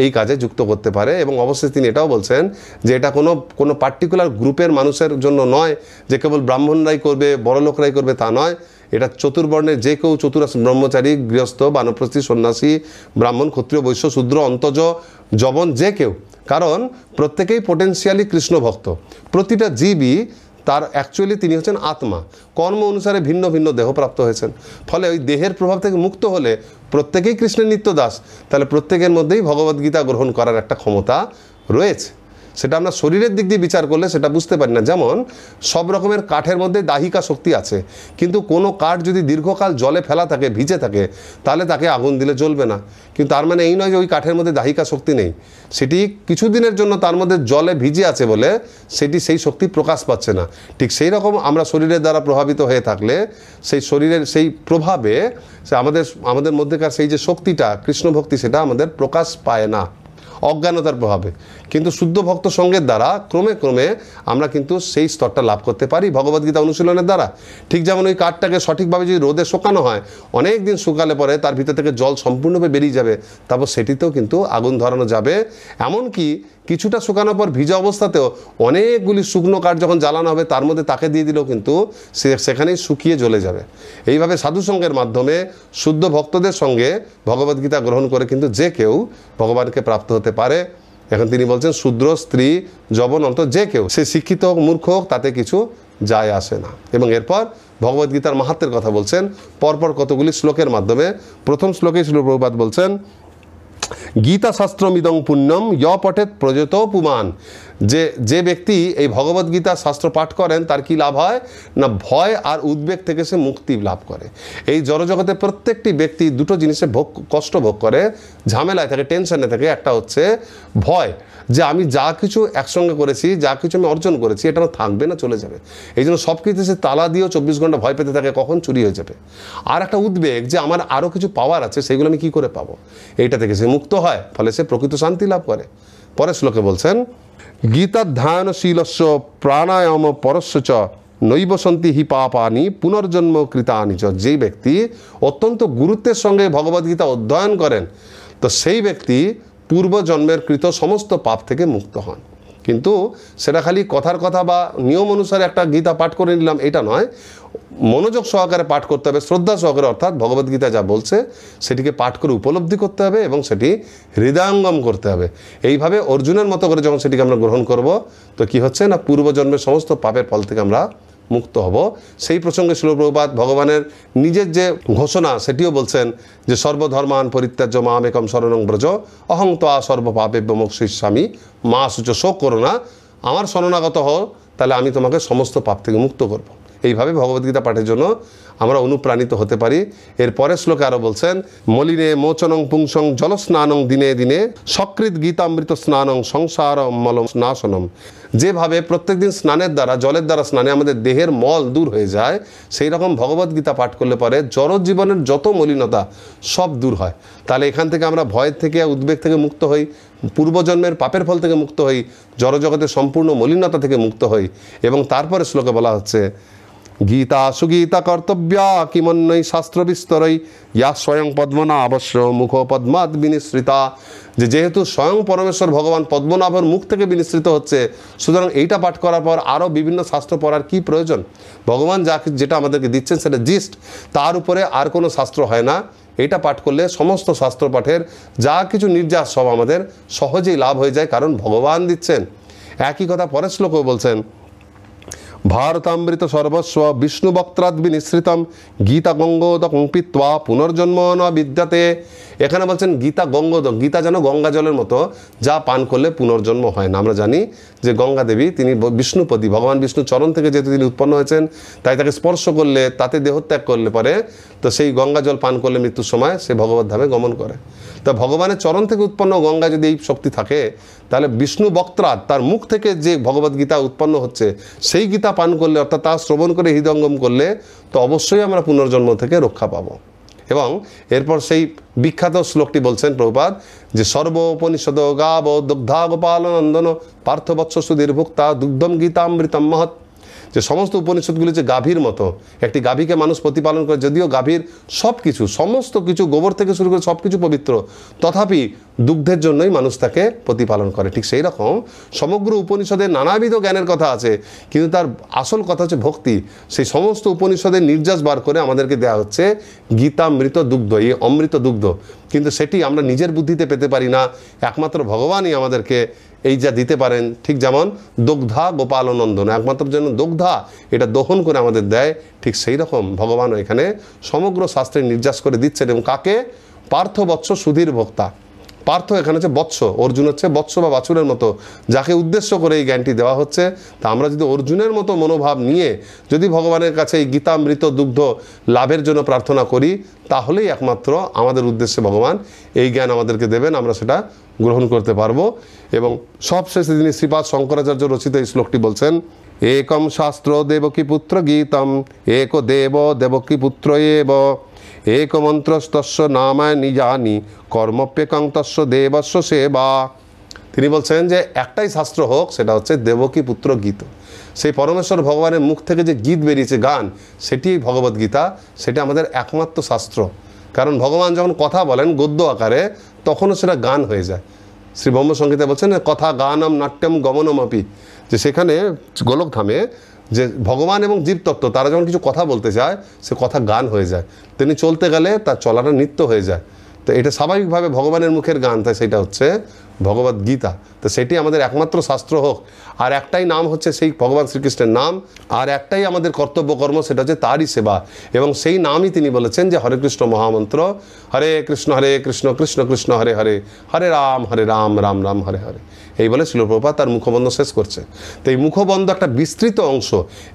এই কাজে যুক্ত করতে পারে এবং অবশ্যই তিনি এটাও বলছেন যে এটা কোনো কোনো পার্টিকুলার গ্রুপের মানুষের জন্য নয় যে কেবল ব্রাহ্মণরাই করবে বড়লোকরাই করবে তা নয় এটা চতুর্বর্ণের যে কেউ চতুর ব্রহ্মচারী গৃহস্থ বানপ্রস্থী সন্ন্যাসী ব্রাহ্মণ ক্ষত্রিয় বৈশ্য শূদ্র অন্তজ জবন যে কেউ কারণ প্রত্যেকেই পোটেন্সিয়ালি কৃষ্ণ ভক্ত প্রতিটা জীবই তার অ্যাকচুয়ালি তিনি হচ্ছেন আত্মা কর্ম অনুসারে ভিন্ন ভিন্ন দেহ প্রাপ্ত হয়েছেন ফলে ওই দেহের প্রভাব থেকে মুক্ত হলে প্রত্যেকেই কৃষ্ণের নিত্য দাস তাহলে প্রত্যেকের মধ্যেই ভগবদ্গীতা গ্রহণ করার একটা ক্ষমতা রয়েছে সেটা আমরা শরীরের দিক দিয়ে বিচার করলে সেটা বুঝতে পারি না যেমন সব রকমের কাঠের মধ্যে দাহিকা শক্তি আছে কিন্তু কোনো কাঠ যদি দীর্ঘকাল জলে ফেলা থাকে ভিজে থাকে তাহলে তাকে আগুন দিলে জ্বলবে না কিন্তু তার মানে এই নয় যে ওই কাঠের মধ্যে দাহিকা শক্তি নেই সেটি কিছুদিনের জন্য তার মধ্যে জলে ভিজে আছে বলে সেটি সেই শক্তি প্রকাশ পাচ্ছে না ঠিক সেই রকম আমরা শরীরের দ্বারা প্রভাবিত হয়ে থাকলে সেই শরীরের সেই প্রভাবে সে আমাদের আমাদের মধ্যেকার সেই যে শক্তিটা কৃষ্ণ ভক্তি সেটা আমাদের প্রকাশ পায় না অজ্ঞানতার প্রভাবে কিন্তু শুদ্ধ ভক্ত সঙ্গের দ্বারা ক্রমে ক্রমে আমরা কিন্তু সেই স্তরটা লাভ করতে পারি ভগবদ্গীতা অনুশীলনের দ্বারা ঠিক যেমন ওই কাঠটাকে সঠিকভাবে যদি রোদে শোকানো হয় অনেক দিন শুকালে পরে তার ভিতর থেকে জল সম্পূর্ণভাবে বেরিয়ে যাবে তারপর সেটিতেও কিন্তু আগুন ধরানো যাবে এমনকি কিছুটা শুকানোর পর ভিজা অবস্থাতেও অনেকগুলি শুকনো কাঠ যখন জ্বালানো হবে তার মধ্যে তাকে দিয়ে দিলেও কিন্তু সে সেখানেই শুকিয়ে জ্বলে যাবে এইভাবে সাধুসঙ্গের মাধ্যমে শুদ্ধ ভক্তদের সঙ্গে ভগবদ্গীতা গ্রহণ করে কিন্তু যে কেউ ভগবানকে প্রাপ্ত হতে পারে এখন তিনি বলছেন শূদ্র স্ত্রী যবন অন্ত যে কেউ সে শিক্ষিত হোক মূর্খ হোক তাতে কিছু যায় আসে না এবং এরপর ভগবদ্গীতার মাহাত্মের কথা বলছেন পরপর কতগুলি শ্লোকের মাধ্যমে প্রথম শ্লোকে শিল প্রভুপাত বলছেন গীতাশাস্ত্রমিদং পুণ্যম য পঠেত প্রজত পুমান যে যে ব্যক্তি এই ভগবদ্গীতা শাস্ত্র পাঠ করেন তার কি লাভ হয় না ভয় আর উদ্বেগ থেকে সে মুক্তি লাভ করে এই জড়জগতে প্রত্যেকটি ব্যক্তি দুটো জিনিসে ভোগ কষ্ট ভোগ করে ঝামেলায় থাকে টেনশনে থাকে একটা হচ্ছে ভয় যে আমি যা কিছু একসঙ্গে করেছি যা কিছু আমি অর্জন করেছি এটা আমার থাকবে না চলে যাবে এই জন্য সব কিছু সে তালা দিয়েও চব্বিশ ঘন্টা ভয় পেতে থাকে কখন চুরি হয়ে যাবে আর একটা উদ্বেগ যে আমার আরও কিছু পাওয়ার আছে সেগুলো আমি কী করে পাবো এইটা থেকে সে মুক্ত হয় ফলে সে প্রকৃত শান্তি লাভ করে পরের শ্লোকে বলছেন গীতাধ্যায়নশীলস্য প্রাণায়াম পরস্য চ নৈবসন্তি হি পাপানি পুনর্জন্ম কৃতানি চ যেই ব্যক্তি অত্যন্ত গুরুত্বের সঙ্গে ভগবদ্গীতা অধ্যয়ন করেন তো সেই ব্যক্তি পূর্বজন্মের কৃত সমস্ত পাপ থেকে মুক্ত হন কিন্তু সেটা খালি কথার কথা বা নিয়ম অনুসারে একটা গীতা পাঠ করে নিলাম এটা নয় মনোযোগ সহকারে পাঠ করতে হবে শ্রদ্ধা সহকারে অর্থাৎ ভগবদ্গীতা যা বলছে সেটিকে পাঠ করে উপলব্ধি করতে হবে এবং সেটি হৃদয়ঙ্গম করতে হবে এইভাবে অর্জুনের মতো করে যখন সেটিকে আমরা গ্রহণ করব তো কি হচ্ছে না পূর্বজন্মের সমস্ত পাপের ফল থেকে আমরা মুক্ত হব সেই প্রসঙ্গে শিলপ্রপাত ভগবানের নিজের যে ঘোষণা সেটিও বলছেন যে সর্বধর্মান পরিত্যাজ্য মাম একম শরণং ব্রজ অহং আ সর্ব পাপে বমুখীর স্বামী মা সূচ শোক করো না আমার শরণাগত হও তাহলে আমি তোমাকে সমস্ত পাপ থেকে মুক্ত করবো এইভাবে ভগবদ্গীতা পাঠের জন্য আমরা অনুপ্রাণিত হতে পারি এর পরের শ্লোকে আরও বলছেন মলিনে মোচনং পুংসং জলস্নানং দিনে দিনে সকৃত গীতামৃত স্নানং সংসার মলম স্নাসনম যেভাবে প্রত্যেকদিন স্নানের দ্বারা জলের দ্বারা স্নানে আমাদের দেহের মল দূর হয়ে যায় সেই রকম ভগবদ্গীতা পাঠ করলে পরে জড় জীবনের যত মলিনতা সব দূর হয় তাহলে এখান থেকে আমরা ভয়ের থেকে উদ্বেগ থেকে মুক্ত হই পূর্বজন্মের পাপের ফল থেকে মুক্ত হই জড়জগতের সম্পূর্ণ মলিনতা থেকে মুক্ত হই এবং তারপরে শ্লোকে বলা হচ্ছে গীতা সুগীতা কর্তব্যা কিমন্নই শাস্ত্র বিস্তরই ইয়া স্বয়ং পদ্মনা অবশ্য মুখ পদ্মাত বিনিশ্রিতা যে যেহেতু স্বয়ং পরমেশ্বর ভগবান পদ্মনাভের মুখ থেকে বিনিশ্রিত হচ্ছে সুতরাং এইটা পাঠ করার পর আরও বিভিন্ন শাস্ত্র পড়ার কি প্রয়োজন ভগবান যা যেটা আমাদেরকে দিচ্ছেন সেটা জিস্ট তার উপরে আর কোনো শাস্ত্র হয় না এটা পাঠ করলে সমস্ত শাস্ত্র পাঠের যা কিছু নির্যাস সব আমাদের সহজেই লাভ হয়ে যায় কারণ ভগবান দিচ্ছেন একই কথা পরের শ্লোকেও বলছেন ভারতামৃত সর্বস্ব বিষ্ণুবক্ত্রাদ্বি নিঃসৃতম গীতা গঙ্গোদকঙ্পিত্বা পুনর্জন্ম ন বিদ্যতে এখানে বলছেন গীতা গঙ্গ গীতা যেন গঙ্গা জলের মতো যা পান করলে পুনর্জন্ম হয় না আমরা জানি যে গঙ্গা দেবী তিনি বিষ্ণুপতি ভগবান বিষ্ণু চরণ থেকে যেহেতু তিনি উৎপন্ন হয়েছেন তাই তাকে স্পর্শ করলে তাতে দেহত্যাগ করলে পরে তো সেই গঙ্গা জল পান করলে মৃত্যুর সময় সে ভগবত ধামে গমন করে তা ভগবানের চরণ থেকে উৎপন্ন গঙ্গা যদি এই শক্তি থাকে তাহলে বিষ্ণু বক্তরা তার মুখ থেকে যে ভগবত গীতা উৎপন্ন হচ্ছে সেই গীতা পান করলে অর্থাৎ তা শ্রবণ করে হৃদঙ্গম করলে তো অবশ্যই আমরা পুনর্জন্ম থেকে রক্ষা পাবো এবং এরপর সেই বিখ্যাত শ্লোকটি বলছেন প্রভুপাত যে সর্বোপনিষদ গাব দুগ্ধা গোপাল নন্দন পার্থবৎস সুদীর্ভুক্তা দুগ্ধম গীতামৃতম মহৎ যে সমস্ত উপনিষদগুলি যে গাভীর মতো একটি গাভীকে মানুষ প্রতিপালন করে যদিও গাভীর সব কিছু সমস্ত কিছু গোবর থেকে শুরু করে সব কিছু পবিত্র তথাপি দুগ্ধের জন্যই মানুষ তাকে প্রতিপালন করে ঠিক সেই রকম সমগ্র উপনিষদে নানাবিধ জ্ঞানের কথা আছে কিন্তু তার আসল কথা হচ্ছে ভক্তি সেই সমস্ত উপনিষদের নির্যাস বার করে আমাদেরকে দেওয়া হচ্ছে গীতামৃত দুগ্ধ এই অমৃত দুগ্ধ কিন্তু সেটি আমরা নিজের বুদ্ধিতে পেতে পারি না একমাত্র ভগবানই আমাদেরকে এই যা দিতে পারেন ঠিক যেমন দুগ্ধা গোপাল নন্দন একমাত্র যেন দুগ্ধা এটা দহন করে আমাদের দেয় ঠিক সেই রকম ভগবান এখানে সমগ্র শাস্ত্রে নির্যাস করে দিচ্ছেন এবং কাকে পার্থবৎস সুধীর ভোক্তা পার্থ এখানে হচ্ছে বৎস অর্জুন হচ্ছে বৎস বা বাছুরের মতো যাকে উদ্দেশ্য করে এই জ্ঞানটি দেওয়া হচ্ছে তা আমরা যদি অর্জুনের মতো মনোভাব নিয়ে যদি ভগবানের কাছে এই গীতামৃত দুগ্ধ লাভের জন্য প্রার্থনা করি তাহলেই একমাত্র আমাদের উদ্দেশ্যে ভগবান এই জ্ঞান আমাদেরকে দেবেন আমরা সেটা গ্রহণ করতে পারবো এবং সবশেষে তিনি শ্রীপাদ শঙ্করাচার্য রচিত এই শ্লোকটি বলছেন একম শাস্ত্র দেবকী পুত্র গীতম এক দেব দেবকী পুত্র এব একমন্ত্রস্তস্য নামায় নিজানি কর্মপ্যেকং তস্য দেবস্ব সেবা তিনি বলছেন যে একটাই শাস্ত্র হোক সেটা হচ্ছে দেবকী পুত্র গীত সেই পরমেশ্বর ভগবানের মুখ থেকে যে গীত বেরিয়েছে গান সেটি ভগবত গীতা সেটা আমাদের একমাত্র শাস্ত্র কারণ ভগবান যখন কথা বলেন গদ্য আকারে তখনও সেটা গান হয়ে যায় শ্রী ব্রহ্মসংগীতে বলছেন কথা গানম নাট্যম গমনম আপি যে সেখানে গোলকধামে যে ভগবান এবং জীবতত্ত্ব তারা যখন কিছু কথা বলতে চায় সে কথা গান হয়ে যায় তিনি চলতে গেলে তার চলাটা নৃত্য হয়ে যায় তো এটা স্বাভাবিকভাবে ভগবানের মুখের গান তাই সেটা হচ্ছে ভগবত গীতা তো সেটি আমাদের একমাত্র শাস্ত্র হোক আর একটাই নাম হচ্ছে সেই ভগবান শ্রীকৃষ্ণের নাম আর একটাই আমাদের কর্তব্য কর্ম সেটা হচ্ছে তারই সেবা এবং সেই নামই তিনি বলেছেন যে হরে কৃষ্ণ মহামন্ত্র হরে কৃষ্ণ হরে কৃষ্ণ কৃষ্ণ কৃষ্ণ হরে হরে হরে রাম হরে রাম রাম রাম হরে হরে এই বলে শিলপ্রভা তার মুখবন্ধ শেষ করছে তো এই মুখবন্ধ একটা বিস্তৃত অংশ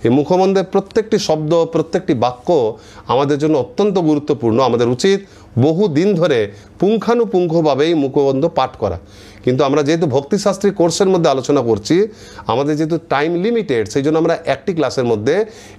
এই মুখবন্ধের প্রত্যেকটি শব্দ প্রত্যেকটি বাক্য আমাদের জন্য অত্যন্ত গুরুত্বপূর্ণ আমাদের উচিত বহু দিন ধরে পুঙ্খানুপুঙ্খভাবে এই মুখবন্ধ পাঠ করা কিন্তু আমরা যেহেতু ভক্তিশাস্ত্রী কোর্সের মধ্যে আলোচনা করছি আমাদের যেহেতু টাইম লিমিটেড সেই জন্য আমরা একটি ক্লাসের মধ্যে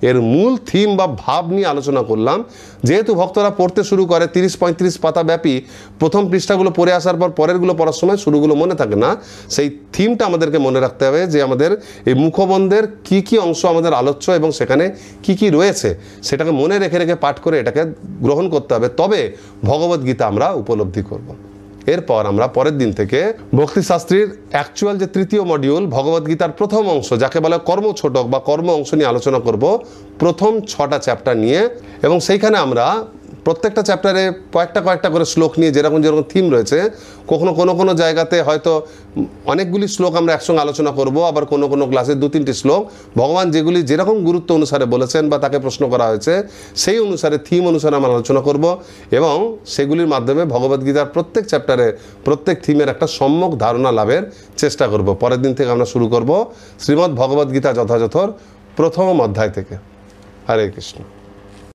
এর মূল থিম বা ভাব নিয়ে আলোচনা করলাম যেহেতু ভক্তরা পড়তে শুরু করে তিরিশ পঁয়ত্রিশ পাতা ব্যাপী প্রথম পৃষ্ঠাগুলো পড়ে আসার পর পরেরগুলো পড়ার সময় শুরুগুলো মনে থাকে না সেই থিমটা আমাদেরকে মনে রাখতে হবে যে আমাদের এই মুখবন্ধের কি কি অংশ আমাদের আলোচ্য এবং সেখানে কি কি রয়েছে সেটাকে মনে রেখে রেখে পাঠ করে এটাকে গ্রহণ করতে হবে তবে ভগবদ্গীতা আমরা উপলব্ধি করবো এরপর আমরা পরের দিন থেকে ভক্তিশাস্ত্রীর অ্যাকচুয়াল যে তৃতীয় মডিউল ভগবদ্গীতার প্রথম অংশ যাকে বলে কর্ম ছোটক বা কর্ম অংশ নিয়ে আলোচনা করব প্রথম ছটা চ্যাপ্টার নিয়ে এবং সেইখানে আমরা প্রত্যেকটা চ্যাপ্টারে কয়েকটা কয়েকটা করে শ্লোক নিয়ে যেরকম যেরকম থিম রয়েছে কখনো কোনো কোনো জায়গাতে হয়তো অনেকগুলি শ্লোক আমরা একসঙ্গে আলোচনা করব আবার কোনো কোনো ক্লাসে দু তিনটি শ্লোক ভগবান যেগুলি যেরকম গুরুত্ব অনুসারে বলেছেন বা তাকে প্রশ্ন করা হয়েছে সেই অনুসারে থিম অনুসারে আমরা আলোচনা করব এবং সেগুলির মাধ্যমে ভগবদ্গীতার প্রত্যেক চ্যাপ্টারে প্রত্যেক থিমের একটা সম্যক ধারণা লাভের চেষ্টা করব পরের দিন থেকে আমরা শুরু করব শ্রীমদ্ ভগবদ্গীতা যথাযথর প্রথম অধ্যায় থেকে হরে কৃষ্ণ